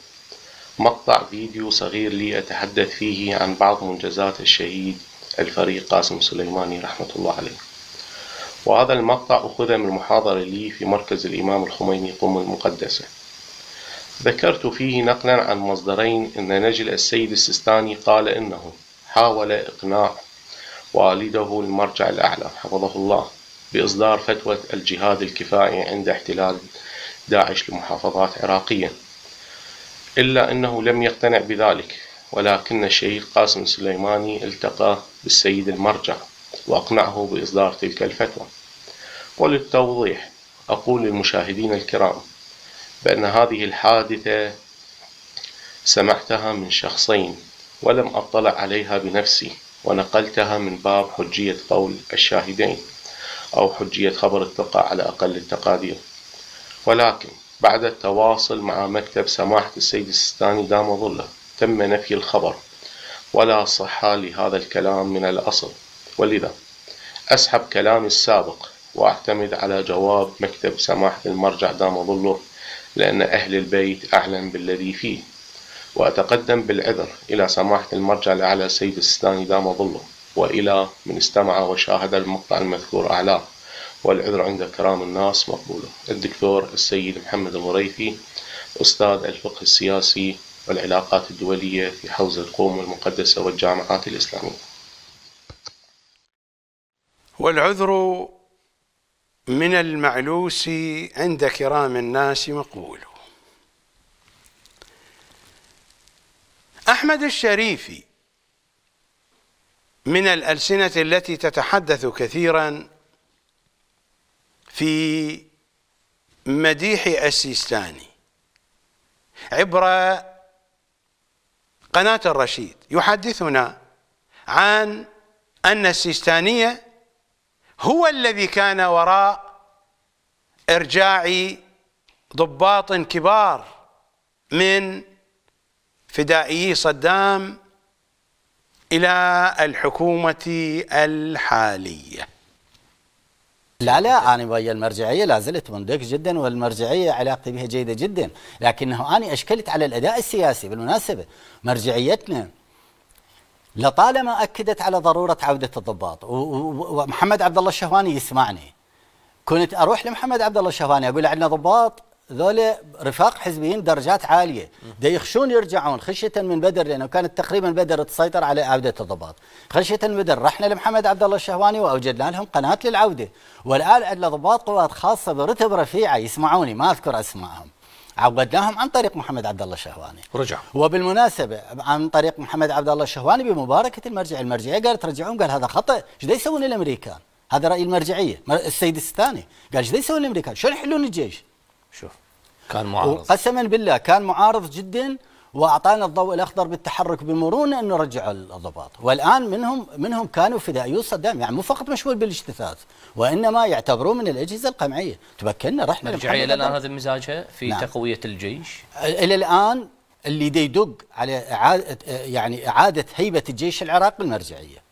مقطع فيديو صغير لي أتحدث فيه عن بعض منجزات الشهيد الفريق قاسم سليماني رحمة الله عليه وهذا المقطع أخذ من محاضرة لي في مركز الإمام الخميني قم المقدسة ذكرت فيه نقلا عن مصدرين أن نجل السيد السيستاني قال إنه حاول إقناع والده المرجع الأعلى حفظه الله بإصدار فتوى الجهاد الكفائي عند احتلال داعش لمحافظات عراقية إلا أنه لم يقتنع بذلك ولكن الشهيد قاسم سليماني التقى بالسيد المرجع وأقنعه بإصدار تلك الفتوى وللتوضيح أقول للمشاهدين الكرام بأن هذه الحادثة سمعتها من شخصين ولم أطلع عليها بنفسي ونقلتها من باب حجية قول الشاهدين أو حجية خبر الثقة على أقل التقادير ولكن بعد التواصل مع مكتب سماحة السيد السيستاني دام ظله تم نفي الخبر ولا صحة لهذا الكلام من الأصل ولذا أسحب كلامي السابق وأعتمد على جواب مكتب سماحة المرجع دام ظله لأن أهل البيت أعلم بالذي فيه وأتقدم بالعذر إلى سماحة المرجع الأعلى السيد السيستاني دام ظله وإلى من استمع وشاهد المقطع المذكور أعلاه والعذر عند كرام الناس مقبوله الدكتور السيد محمد المريثي أستاذ الفقه السياسي والعلاقات الدولية في حوزة القوم المقدسة والجامعات الإسلامية والعذر من المعلوس عند كرام الناس مقبول أحمد الشريفي من الألسنة التي تتحدث كثيرا في مديح السيستاني عبر قناة الرشيد يحدثنا عن أن السيستانية هو الذي كان وراء ارجاع ضباط كبار من فدائيي صدام الى الحكومه الحاليه لا لا أنا ويا المرجعية لا زلت مندرك جدا والمرجعية علاقتي بها جيدة جدا لكنه أنا أشكلت على الأداء السياسي بالمناسبة مرجعيتنا لطالما اكدت على ضروره عوده الضباط ومحمد عبد الله الشهواني يسمعني كنت اروح لمحمد عبد الله الشهواني اقول عندنا ضباط ذولا رفاق حزبيين درجات عاليه دا يخشون يرجعون خشيه من بدر لانه كانت تقريبا بدر تسيطر على عوده الضباط خشيه من بدر رحنا لمحمد عبد الله الشهواني واوجدنا لهم قناه للعوده والان عندنا ضباط قوات خاصه برتب رفيعه يسمعوني ما اذكر اسمائهم عودناهم عن طريق محمد عبد الله الشهواني رجع وبالمناسبه عن طريق محمد عبد الله الشهواني بمباركه المرجع المرجعيه قال ترجعون قال هذا خطا ايش يسوون الامريكان هذا راي المرجعيه السيد الثاني قال ايش يسوون الامريكان شلون يحلون الجيش شوف كان معارض قسما بالله كان معارض جدا واعطانا الضوء الاخضر بالتحرك بمرونه انه رجعوا الضباط والان منهم منهم كانوا فدائيو صدام يعني مو فقط مشغول بالاجتثاث وانما يعتبرون من الاجهزه القمعيه تمكننا رحنا الجمعيه الى الان هذا مزاجها في نعم. تقويه الجيش الى الان اللي يدق على اعاده يعني اعاده هيبه الجيش العراقي المرجعيه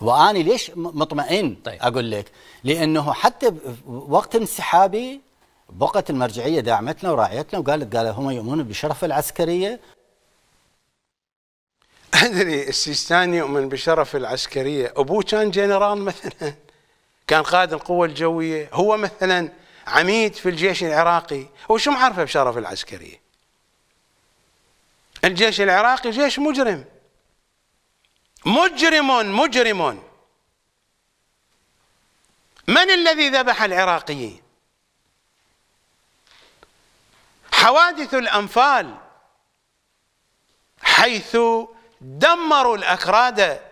واني ليش مطمئن طيب. اقول لك لانه حتى وقت انسحابي بقت المرجعية داعمتنا وراعيتنا وقالت قالوا هم يؤمنون بشرف العسكرية أدري السيستاني يؤمن بشرف العسكرية أبوه كان جنرال مثلا كان قائد القوة الجوية هو مثلا عميد في الجيش العراقي هو شو معرفه بشرف العسكرية الجيش العراقي جيش مجرم مجرم مجرم من الذي ذبح العراقيين حوادث الأنفال حيث دمروا الأكراد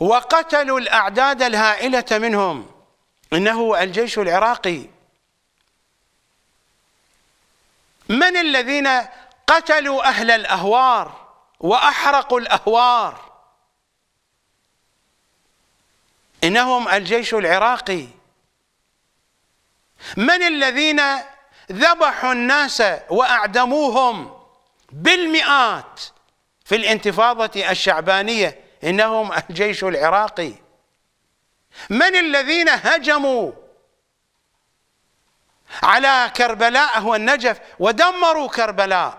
وقتلوا الأعداد الهائلة منهم إنه الجيش العراقي من الذين قتلوا أهل الأهوار وأحرقوا الأهوار إنهم الجيش العراقي من الذين ذبحوا الناس وأعدموهم بالمئات في الانتفاضة الشعبانية إنهم الجيش العراقي من الذين هجموا على كربلاء والنجف ودمروا كربلاء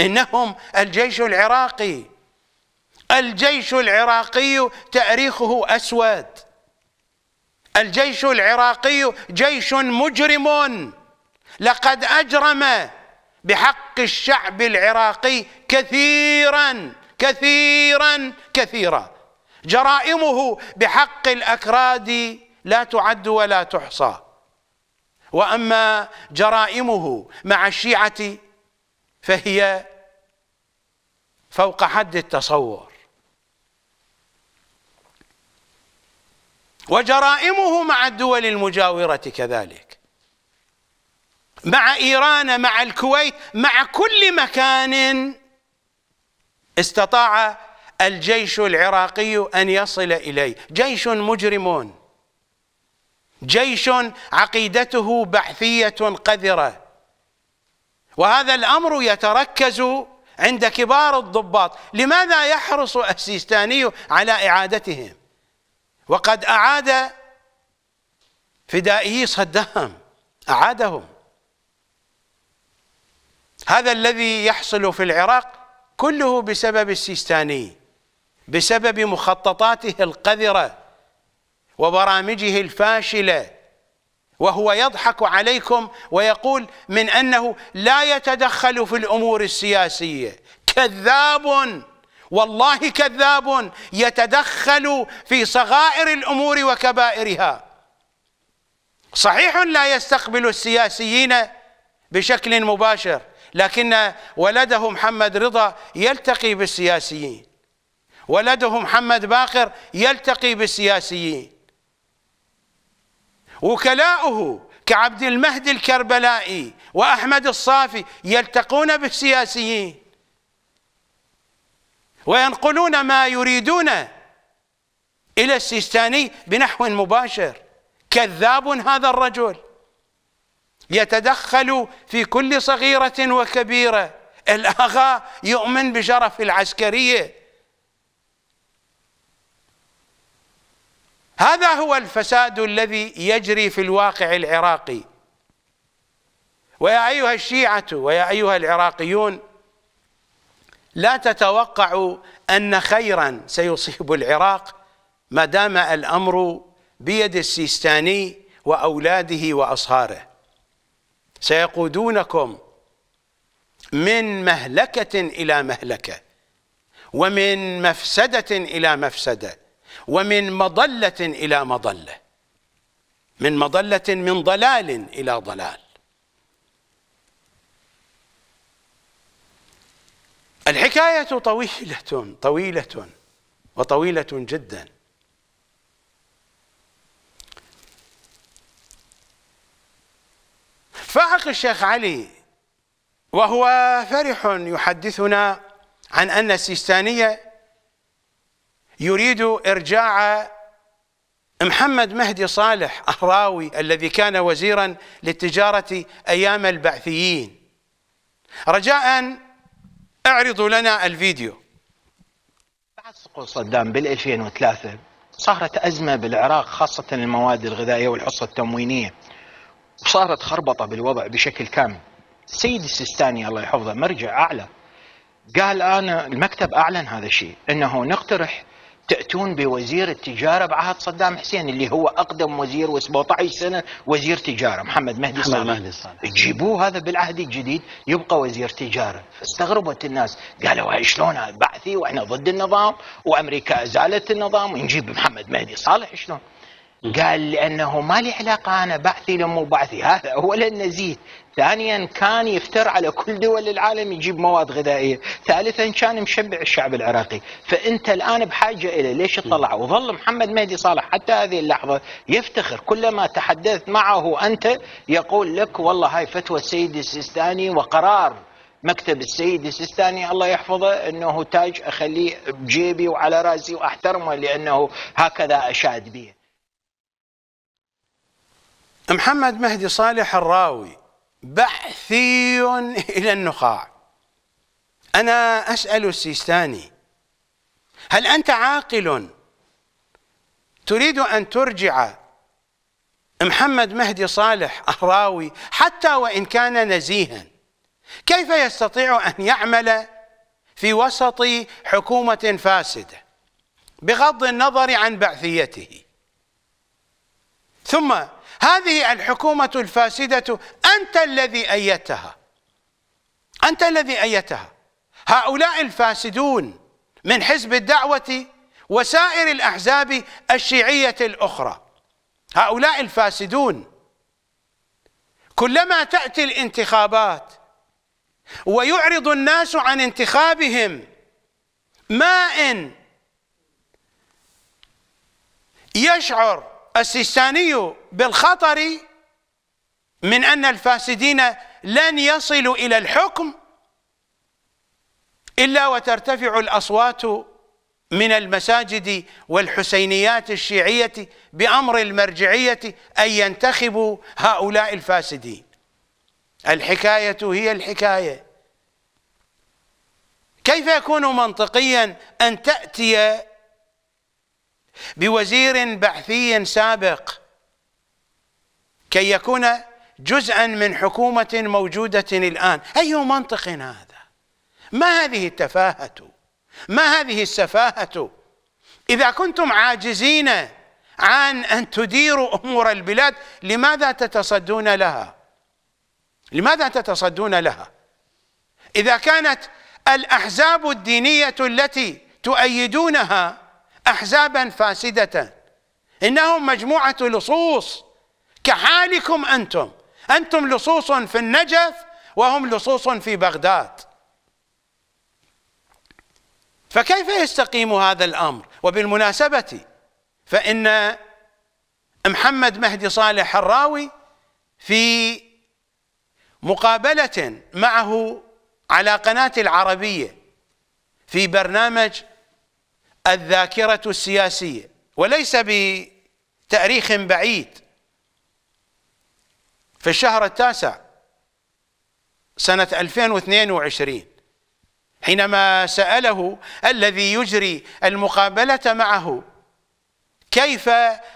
إنهم الجيش العراقي الجيش العراقي تاريخه أسود الجيش العراقي جيش مجرم لقد اجرم بحق الشعب العراقي كثيرا كثيرا كثيرا جرائمه بحق الاكراد لا تعد ولا تحصى واما جرائمه مع الشيعه فهي فوق حد التصور وجرائمه مع الدول المجاورة كذلك مع إيران مع الكويت مع كل مكان استطاع الجيش العراقي أن يصل إليه جيش مجرم جيش عقيدته بعثية قذرة وهذا الأمر يتركز عند كبار الضباط لماذا يحرص السيستاني على إعادتهم وقد أعاد فدائه صدام أعادهم هذا الذي يحصل في العراق كله بسبب السيستاني بسبب مخططاته القذرة وبرامجه الفاشلة وهو يضحك عليكم ويقول من أنه لا يتدخل في الأمور السياسية كذاب والله كذاب يتدخل في صغائر الامور وكبائرها صحيح لا يستقبل السياسيين بشكل مباشر لكن ولده محمد رضا يلتقي بالسياسيين ولده محمد باقر يلتقي بالسياسيين وكلاؤه كعبد المهدي الكربلائي واحمد الصافي يلتقون بالسياسيين وينقلون ما يريدون إلى السيستاني بنحو مباشر كذاب هذا الرجل يتدخل في كل صغيرة وكبيرة الأغا يؤمن بشرف العسكرية هذا هو الفساد الذي يجري في الواقع العراقي ويا أيها الشيعة ويا أيها العراقيون لا تتوقعوا أن خيرا سيصيب العراق ما دام الأمر بيد السيستاني وأولاده وأصهاره سيقودونكم من مهلكة إلى مهلكة ومن مفسدة إلى مفسدة ومن مضلة إلى مضلة من مضلة من ضلال إلى ضلال الحكاية طويلة طويلة وطويلة جدا فحق الشيخ علي وهو فرح يحدثنا عن أن السيستانية يريد إرجاع محمد مهدي صالح أهراوي الذي كان وزيرا للتجارة أيام البعثيين رجاء اعرضوا لنا الفيديو بعد سقوط صدام بال 2003 صارت أزمة بالعراق خاصة المواد الغذائية والحصة التموينية وصارت خربطة بالوضع بشكل كامل السيد السيستاني الله يحفظه مرجع أعلى قال أنا المكتب أعلن هذا الشيء أنه نقترح تأتون بوزير التجارة بعهد صدام حسين اللي هو أقدم وزير و17 سنة وزير تجارة محمد مهدي صالح محمد مهدي صالح تجيبوه هذا بالعهد الجديد يبقى وزير تجارة فاستغربت الناس قالوا هاي شلون بعثي وإحنا ضد النظام وأمريكا أزالت النظام ونجيب محمد مهدي صالح شلون قال لأنه ما لي علاقة أنا بعثي لمو بعثي هذا أولا نزيه ثانيا كان يفتر على كل دول العالم يجيب مواد غذائية ثالثا كان مشبع الشعب العراقي فأنت الآن بحاجة إليه ليش اطلع وظل محمد مهدي صالح حتى هذه اللحظة يفتخر كلما تحدثت معه أنت يقول لك والله هاي فتوى السيد السيستاني وقرار مكتب السيد السيستاني الله يحفظه انه تاج اخليه بجيبي وعلى راسي واحترمه لانه هكذا اشاد به محمد مهدي صالح الراوي بعثي إلى النخاع أنا أسأل السيستاني هل أنت عاقل تريد أن ترجع محمد مهدي صالح الراوي حتى وإن كان نزيها كيف يستطيع أن يعمل في وسط حكومة فاسدة بغض النظر عن بعثيته ثم هذه الحكومة الفاسدة أنت الذي أيتها أنت الذي أيتها هؤلاء الفاسدون من حزب الدعوة وسائر الأحزاب الشيعية الأخرى هؤلاء الفاسدون كلما تأتي الانتخابات ويعرض الناس عن انتخابهم ما إن يشعر السيستاني بالخطر من أن الفاسدين لن يصلوا إلى الحكم إلا وترتفع الأصوات من المساجد والحسينيات الشيعية بأمر المرجعية أن ينتخبوا هؤلاء الفاسدين الحكاية هي الحكاية كيف يكون منطقيا أن تأتي بوزير بعثي سابق كي يكون جزءا من حكومة موجودة الآن أي منطق هذا ما هذه التفاهة ما هذه السفاهة إذا كنتم عاجزين عن أن تديروا أمور البلاد لماذا تتصدون لها لماذا تتصدون لها إذا كانت الأحزاب الدينية التي تؤيدونها أحزابا فاسدة إنهم مجموعة لصوص كحالكم أنتم أنتم لصوص في النجف وهم لصوص في بغداد فكيف يستقيم هذا الأمر وبالمناسبة فإن محمد مهدي صالح الراوي في مقابلة معه على قناة العربية في برنامج الذاكرة السياسية وليس بتاريخ بعيد في الشهر التاسع سنة 2022 حينما سأله الذي يجري المقابلة معه كيف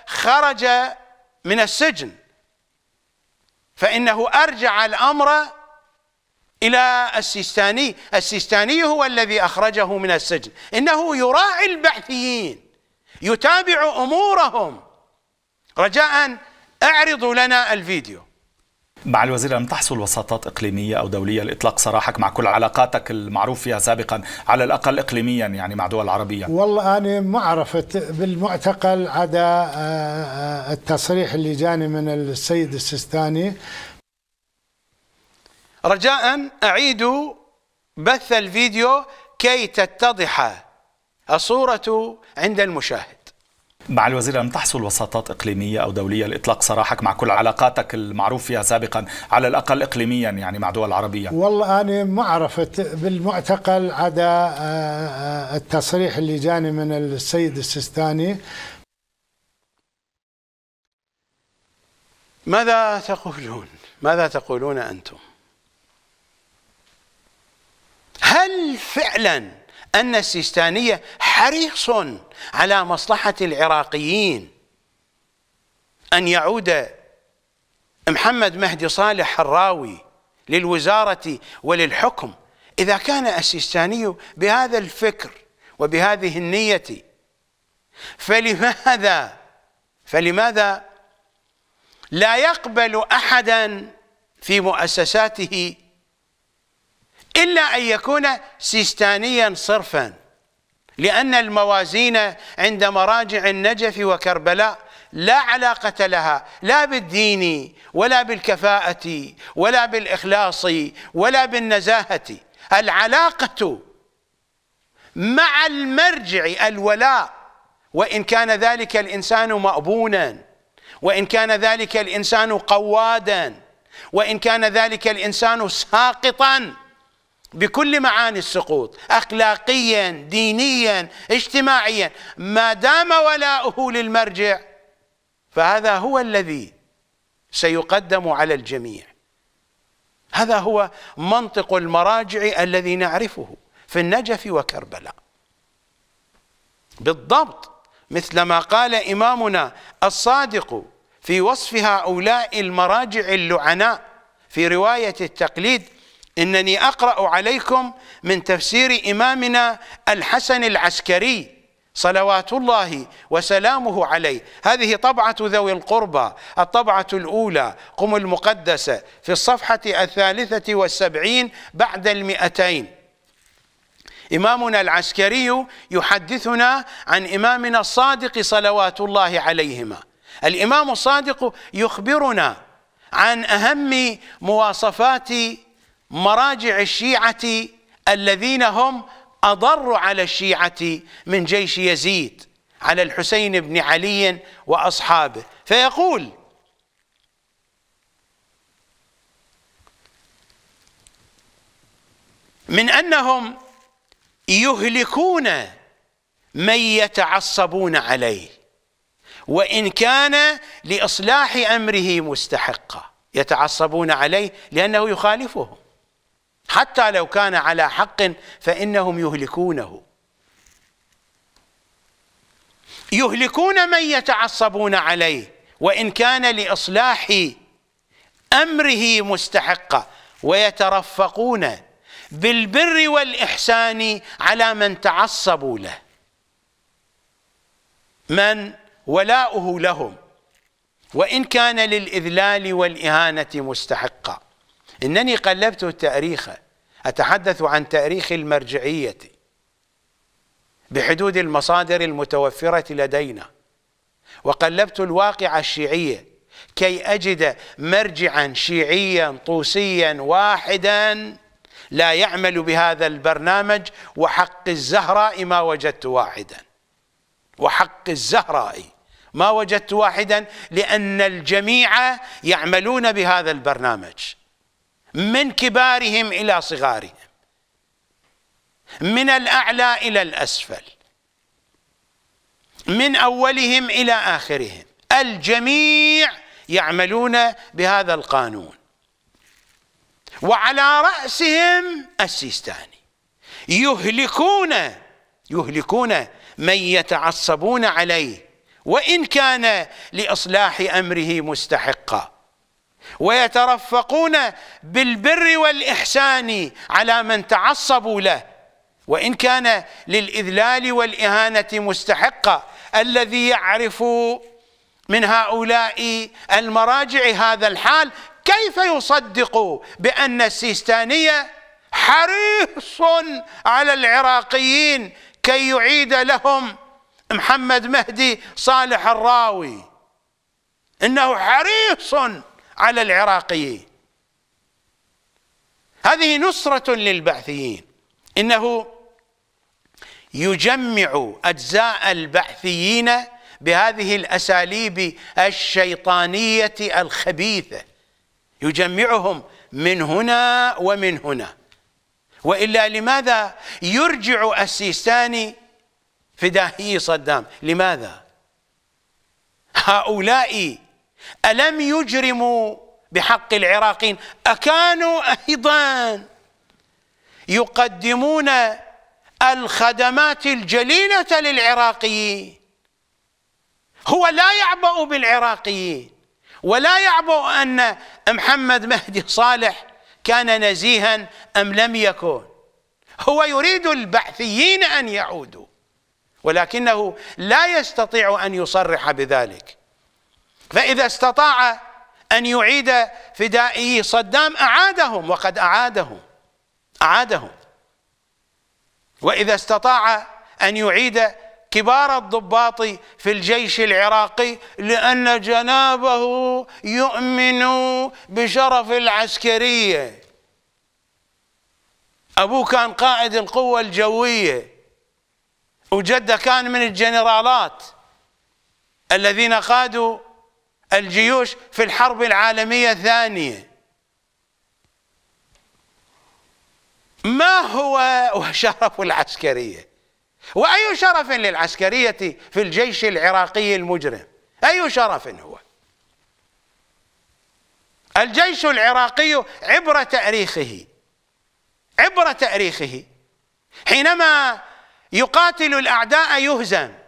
خرج من السجن فإنه أرجع الأمر إلى السيستاني السيستاني هو الذي أخرجه من السجن إنه يراعي البعثيين يتابع أمورهم رجاء أعرضوا لنا الفيديو مع الوزير لم تحصل وساطات إقليمية أو دولية لإطلاق سراحك مع كل علاقاتك المعروف فيها سابقا على الأقل إقليميا يعني مع دول عربية والله أنا ما عرفت بالمعتقل عدا آه، آه، التصريح اللي جاني من السيد السيستاني رجاء أعيدوا بث الفيديو كي تتضح الصورة عند المشاهد مع الوزير لم تحصل وساطات إقليمية أو دولية لإطلاق سراحك مع كل علاقاتك المعروف فيها سابقا على الأقل إقليميا يعني مع دول عربية والله أنا ما عرفت بالمعتقل عدا آه، آه، التصريح اللي جاني من السيد السيستاني ماذا تقولون؟ ماذا تقولون أنتم؟ هل فعلا أن السيستانية حريص على مصلحة العراقيين أن يعود محمد مهدي صالح الراوي للوزارة وللحكم إذا كان السيستاني بهذا الفكر وبهذه النية فلماذا فلماذا لا يقبل أحدا في مؤسساته إلا أن يكون سيستانيا صرفا لأن الموازين عند مراجع النجف وكربلاء لا علاقة لها لا بالدين ولا بالكفاءة ولا بالإخلاص ولا بالنزاهة العلاقة مع المرجع الولاء وإن كان ذلك الإنسان مأبونا وإن كان ذلك الإنسان قوادا وإن كان ذلك الإنسان ساقطا بكل معاني السقوط اخلاقيا دينيا اجتماعيا ما دام ولاؤه للمرجع فهذا هو الذي سيقدم على الجميع هذا هو منطق المراجع الذي نعرفه في النجف وكربلاء بالضبط مثل ما قال إمامنا الصادق في وصف هؤلاء المراجع اللعناء في رواية التقليد إنني أقرأ عليكم من تفسير إمامنا الحسن العسكري صلوات الله وسلامه عليه هذه طبعة ذوي القربى الطبعة الأولى قم المقدسة في الصفحة الثالثة والسبعين بعد المئتين إمامنا العسكري يحدثنا عن إمامنا الصادق صلوات الله عليهما الإمام الصادق يخبرنا عن أهم مواصفات مراجع الشيعة الذين هم أضر على الشيعة من جيش يزيد على الحسين بن علي وأصحابه فيقول من أنهم يهلكون من يتعصبون عليه وإن كان لإصلاح أمره مستحقا يتعصبون عليه لأنه يخالفهم حتى لو كان على حق فإنهم يهلكونه يهلكون من يتعصبون عليه وإن كان لإصلاح أمره مستحقة ويترفقون بالبر والإحسان على من تعصبوا له من ولاؤه لهم وإن كان للإذلال والإهانة مستحقا إنني قلبت التاريخ أتحدث عن تاريخ المرجعية بحدود المصادر المتوفرة لدينا وقلبت الواقع الشيعية كي أجد مرجعا شيعيا طوسيا واحدا لا يعمل بهذا البرنامج وحق الزهراء ما وجدت واحدا وحق الزهراء ما وجدت واحدا لأن الجميع يعملون بهذا البرنامج من كبارهم إلى صغارهم من الأعلى إلى الأسفل من أولهم إلى آخرهم الجميع يعملون بهذا القانون وعلى رأسهم السيستاني يهلكون يهلكون من يتعصبون عليه وإن كان لإصلاح أمره مستحقا ويترفقون بالبر والإحسان على من تعصبوا له وإن كان للإذلال والإهانة مستحقا الذي يعرف من هؤلاء المراجع هذا الحال كيف يصدق بأن السيستانية حريص على العراقيين كي يعيد لهم محمد مهدي صالح الراوي إنه حريص على العراقيين هذه نصرة للبعثيين إنه يجمع أجزاء البعثيين بهذه الأساليب الشيطانية الخبيثة يجمعهم من هنا ومن هنا وإلا لماذا يرجع السيستاني فداهي صدام لماذا هؤلاء ألم يجرموا بحق العراقيين أكانوا أيضا يقدمون الخدمات الجليلة للعراقيين هو لا يعبأ بالعراقيين ولا يعبأ أن محمد مهدي صالح كان نزيها أم لم يكن هو يريد البعثيين أن يعودوا ولكنه لا يستطيع أن يصرح بذلك فإذا استطاع أن يعيد فدائي صدام أعادهم وقد أعادهم أعادهم وإذا استطاع أن يعيد كبار الضباط في الجيش العراقي لأن جنابه يؤمن بشرف العسكرية أبوه كان قائد القوة الجوية وجده كان من الجنرالات الذين قادوا الجيوش في الحرب العالمية الثانية ما هو شرف العسكرية وأي شرف للعسكرية في الجيش العراقي المجرم أي شرف هو الجيش العراقي عبر تاريخه عبر تاريخه حينما يقاتل الأعداء يهزم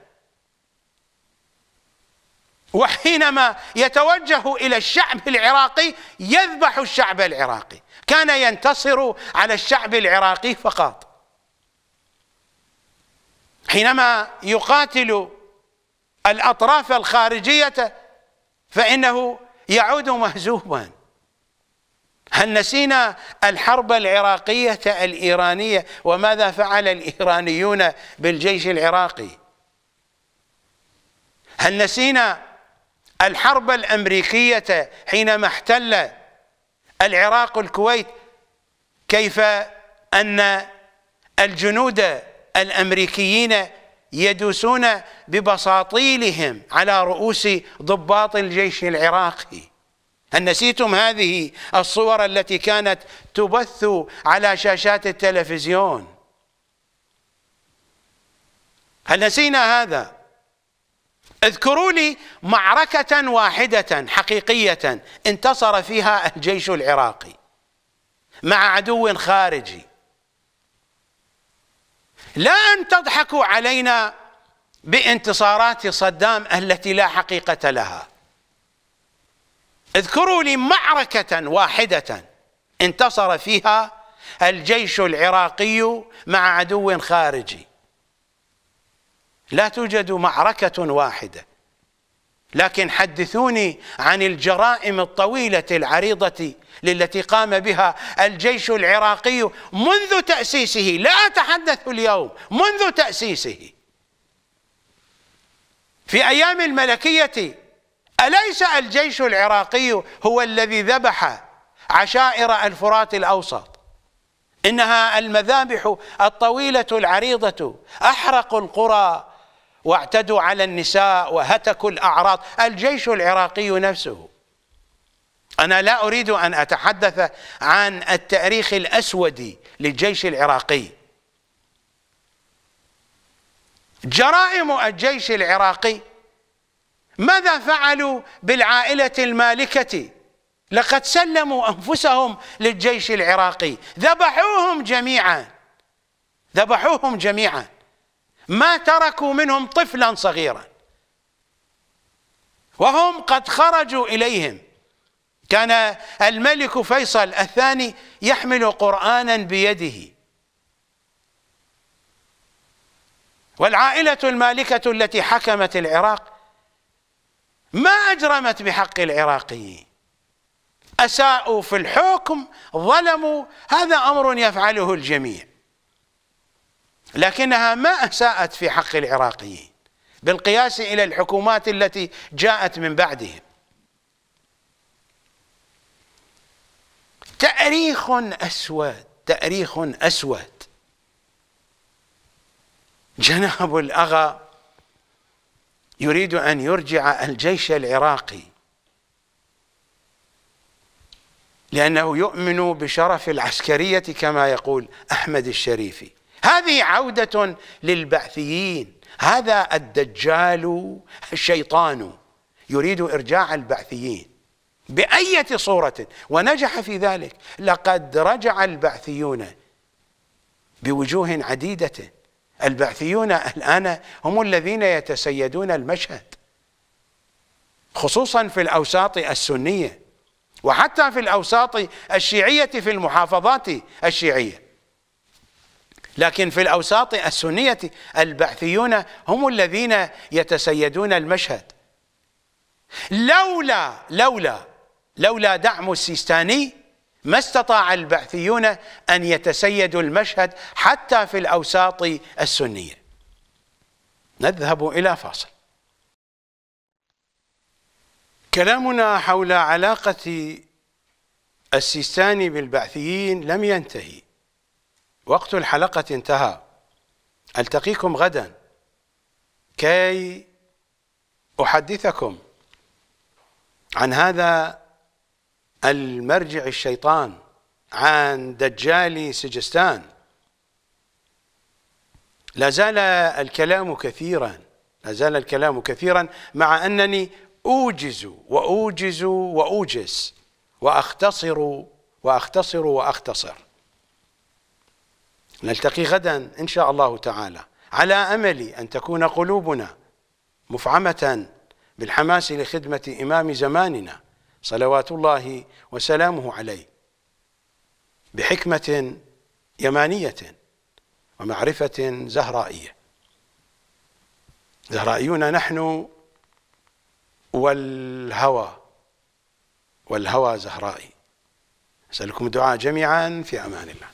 وحينما يتوجه إلى الشعب العراقي يذبح الشعب العراقي كان ينتصر على الشعب العراقي فقط حينما يقاتل الأطراف الخارجية فإنه يعود مهزوما هل نسينا الحرب العراقية الإيرانية وماذا فعل الإيرانيون بالجيش العراقي هل نسينا الحرب الأمريكية حينما احتل العراق الكويت كيف أن الجنود الأمريكيين يدوسون ببساطيلهم على رؤوس ضباط الجيش العراقي هل نسيتم هذه الصور التي كانت تبث على شاشات التلفزيون هل نسينا هذا؟ اذكروا لي معركة واحدة حقيقية انتصر فيها الجيش العراقي مع عدو خارجي لا أن تضحكوا علينا بانتصارات صدام التي لا حقيقة لها اذكروا لي معركة واحدة انتصر فيها الجيش العراقي مع عدو خارجي لا توجد معركة واحدة لكن حدثوني عن الجرائم الطويلة العريضة التي قام بها الجيش العراقي منذ تأسيسه لا أتحدث اليوم منذ تأسيسه في أيام الملكية أليس الجيش العراقي هو الذي ذبح عشائر الفرات الأوسط إنها المذابح الطويلة العريضة أحرقوا القرى واعتدوا على النساء وهتكوا الأعراض الجيش العراقي نفسه أنا لا أريد أن أتحدث عن التاريخ الأسود للجيش العراقي جرائم الجيش العراقي ماذا فعلوا بالعائلة المالكة لقد سلموا أنفسهم للجيش العراقي ذبحوهم جميعا ذبحوهم جميعا ما تركوا منهم طفلا صغيرا وهم قد خرجوا إليهم كان الملك فيصل الثاني يحمل قرآنا بيده والعائلة المالكة التي حكمت العراق ما أجرمت بحق العراقيين أساءوا في الحكم ظلموا هذا أمر يفعله الجميع لكنها ما أساءت في حق العراقيين بالقياس إلى الحكومات التي جاءت من بعدهم تأريخ أسود تأريخ أسود جناب الأغا يريد أن يرجع الجيش العراقي لأنه يؤمن بشرف العسكرية كما يقول أحمد الشريفي هذه عودة للبعثيين هذا الدجال الشيطان يريد إرجاع البعثيين بأية صورة ونجح في ذلك لقد رجع البعثيون بوجوه عديدة البعثيون الآن هم الذين يتسيدون المشهد خصوصا في الأوساط السنية وحتى في الأوساط الشيعية في المحافظات الشيعية لكن في الأوساط السنية البعثيون هم الذين يتسيدون المشهد لولا لولا لولا دعم السيستاني ما استطاع البعثيون أن يتسيدوا المشهد حتى في الأوساط السنية نذهب إلى فاصل كلامنا حول علاقة السيستاني بالبعثيين لم ينتهي وقت الحلقة انتهى ألتقيكم غدا كي أحدثكم عن هذا المرجع الشيطان عن دجال سجستان لا زال الكلام كثيرا لا زال الكلام كثيرا مع أنني أوجز وأوجز وأوجز وأختصر وأختصر وأختصر, وأختصر نلتقي غدا إن شاء الله تعالى على أمل أن تكون قلوبنا مفعمة بالحماس لخدمة إمام زماننا صلوات الله وسلامه عليه بحكمة يمانية ومعرفة زهرائية زهرائيون نحن والهوى والهوى زهرائي أسألكم الدعاء جميعا في أمان الله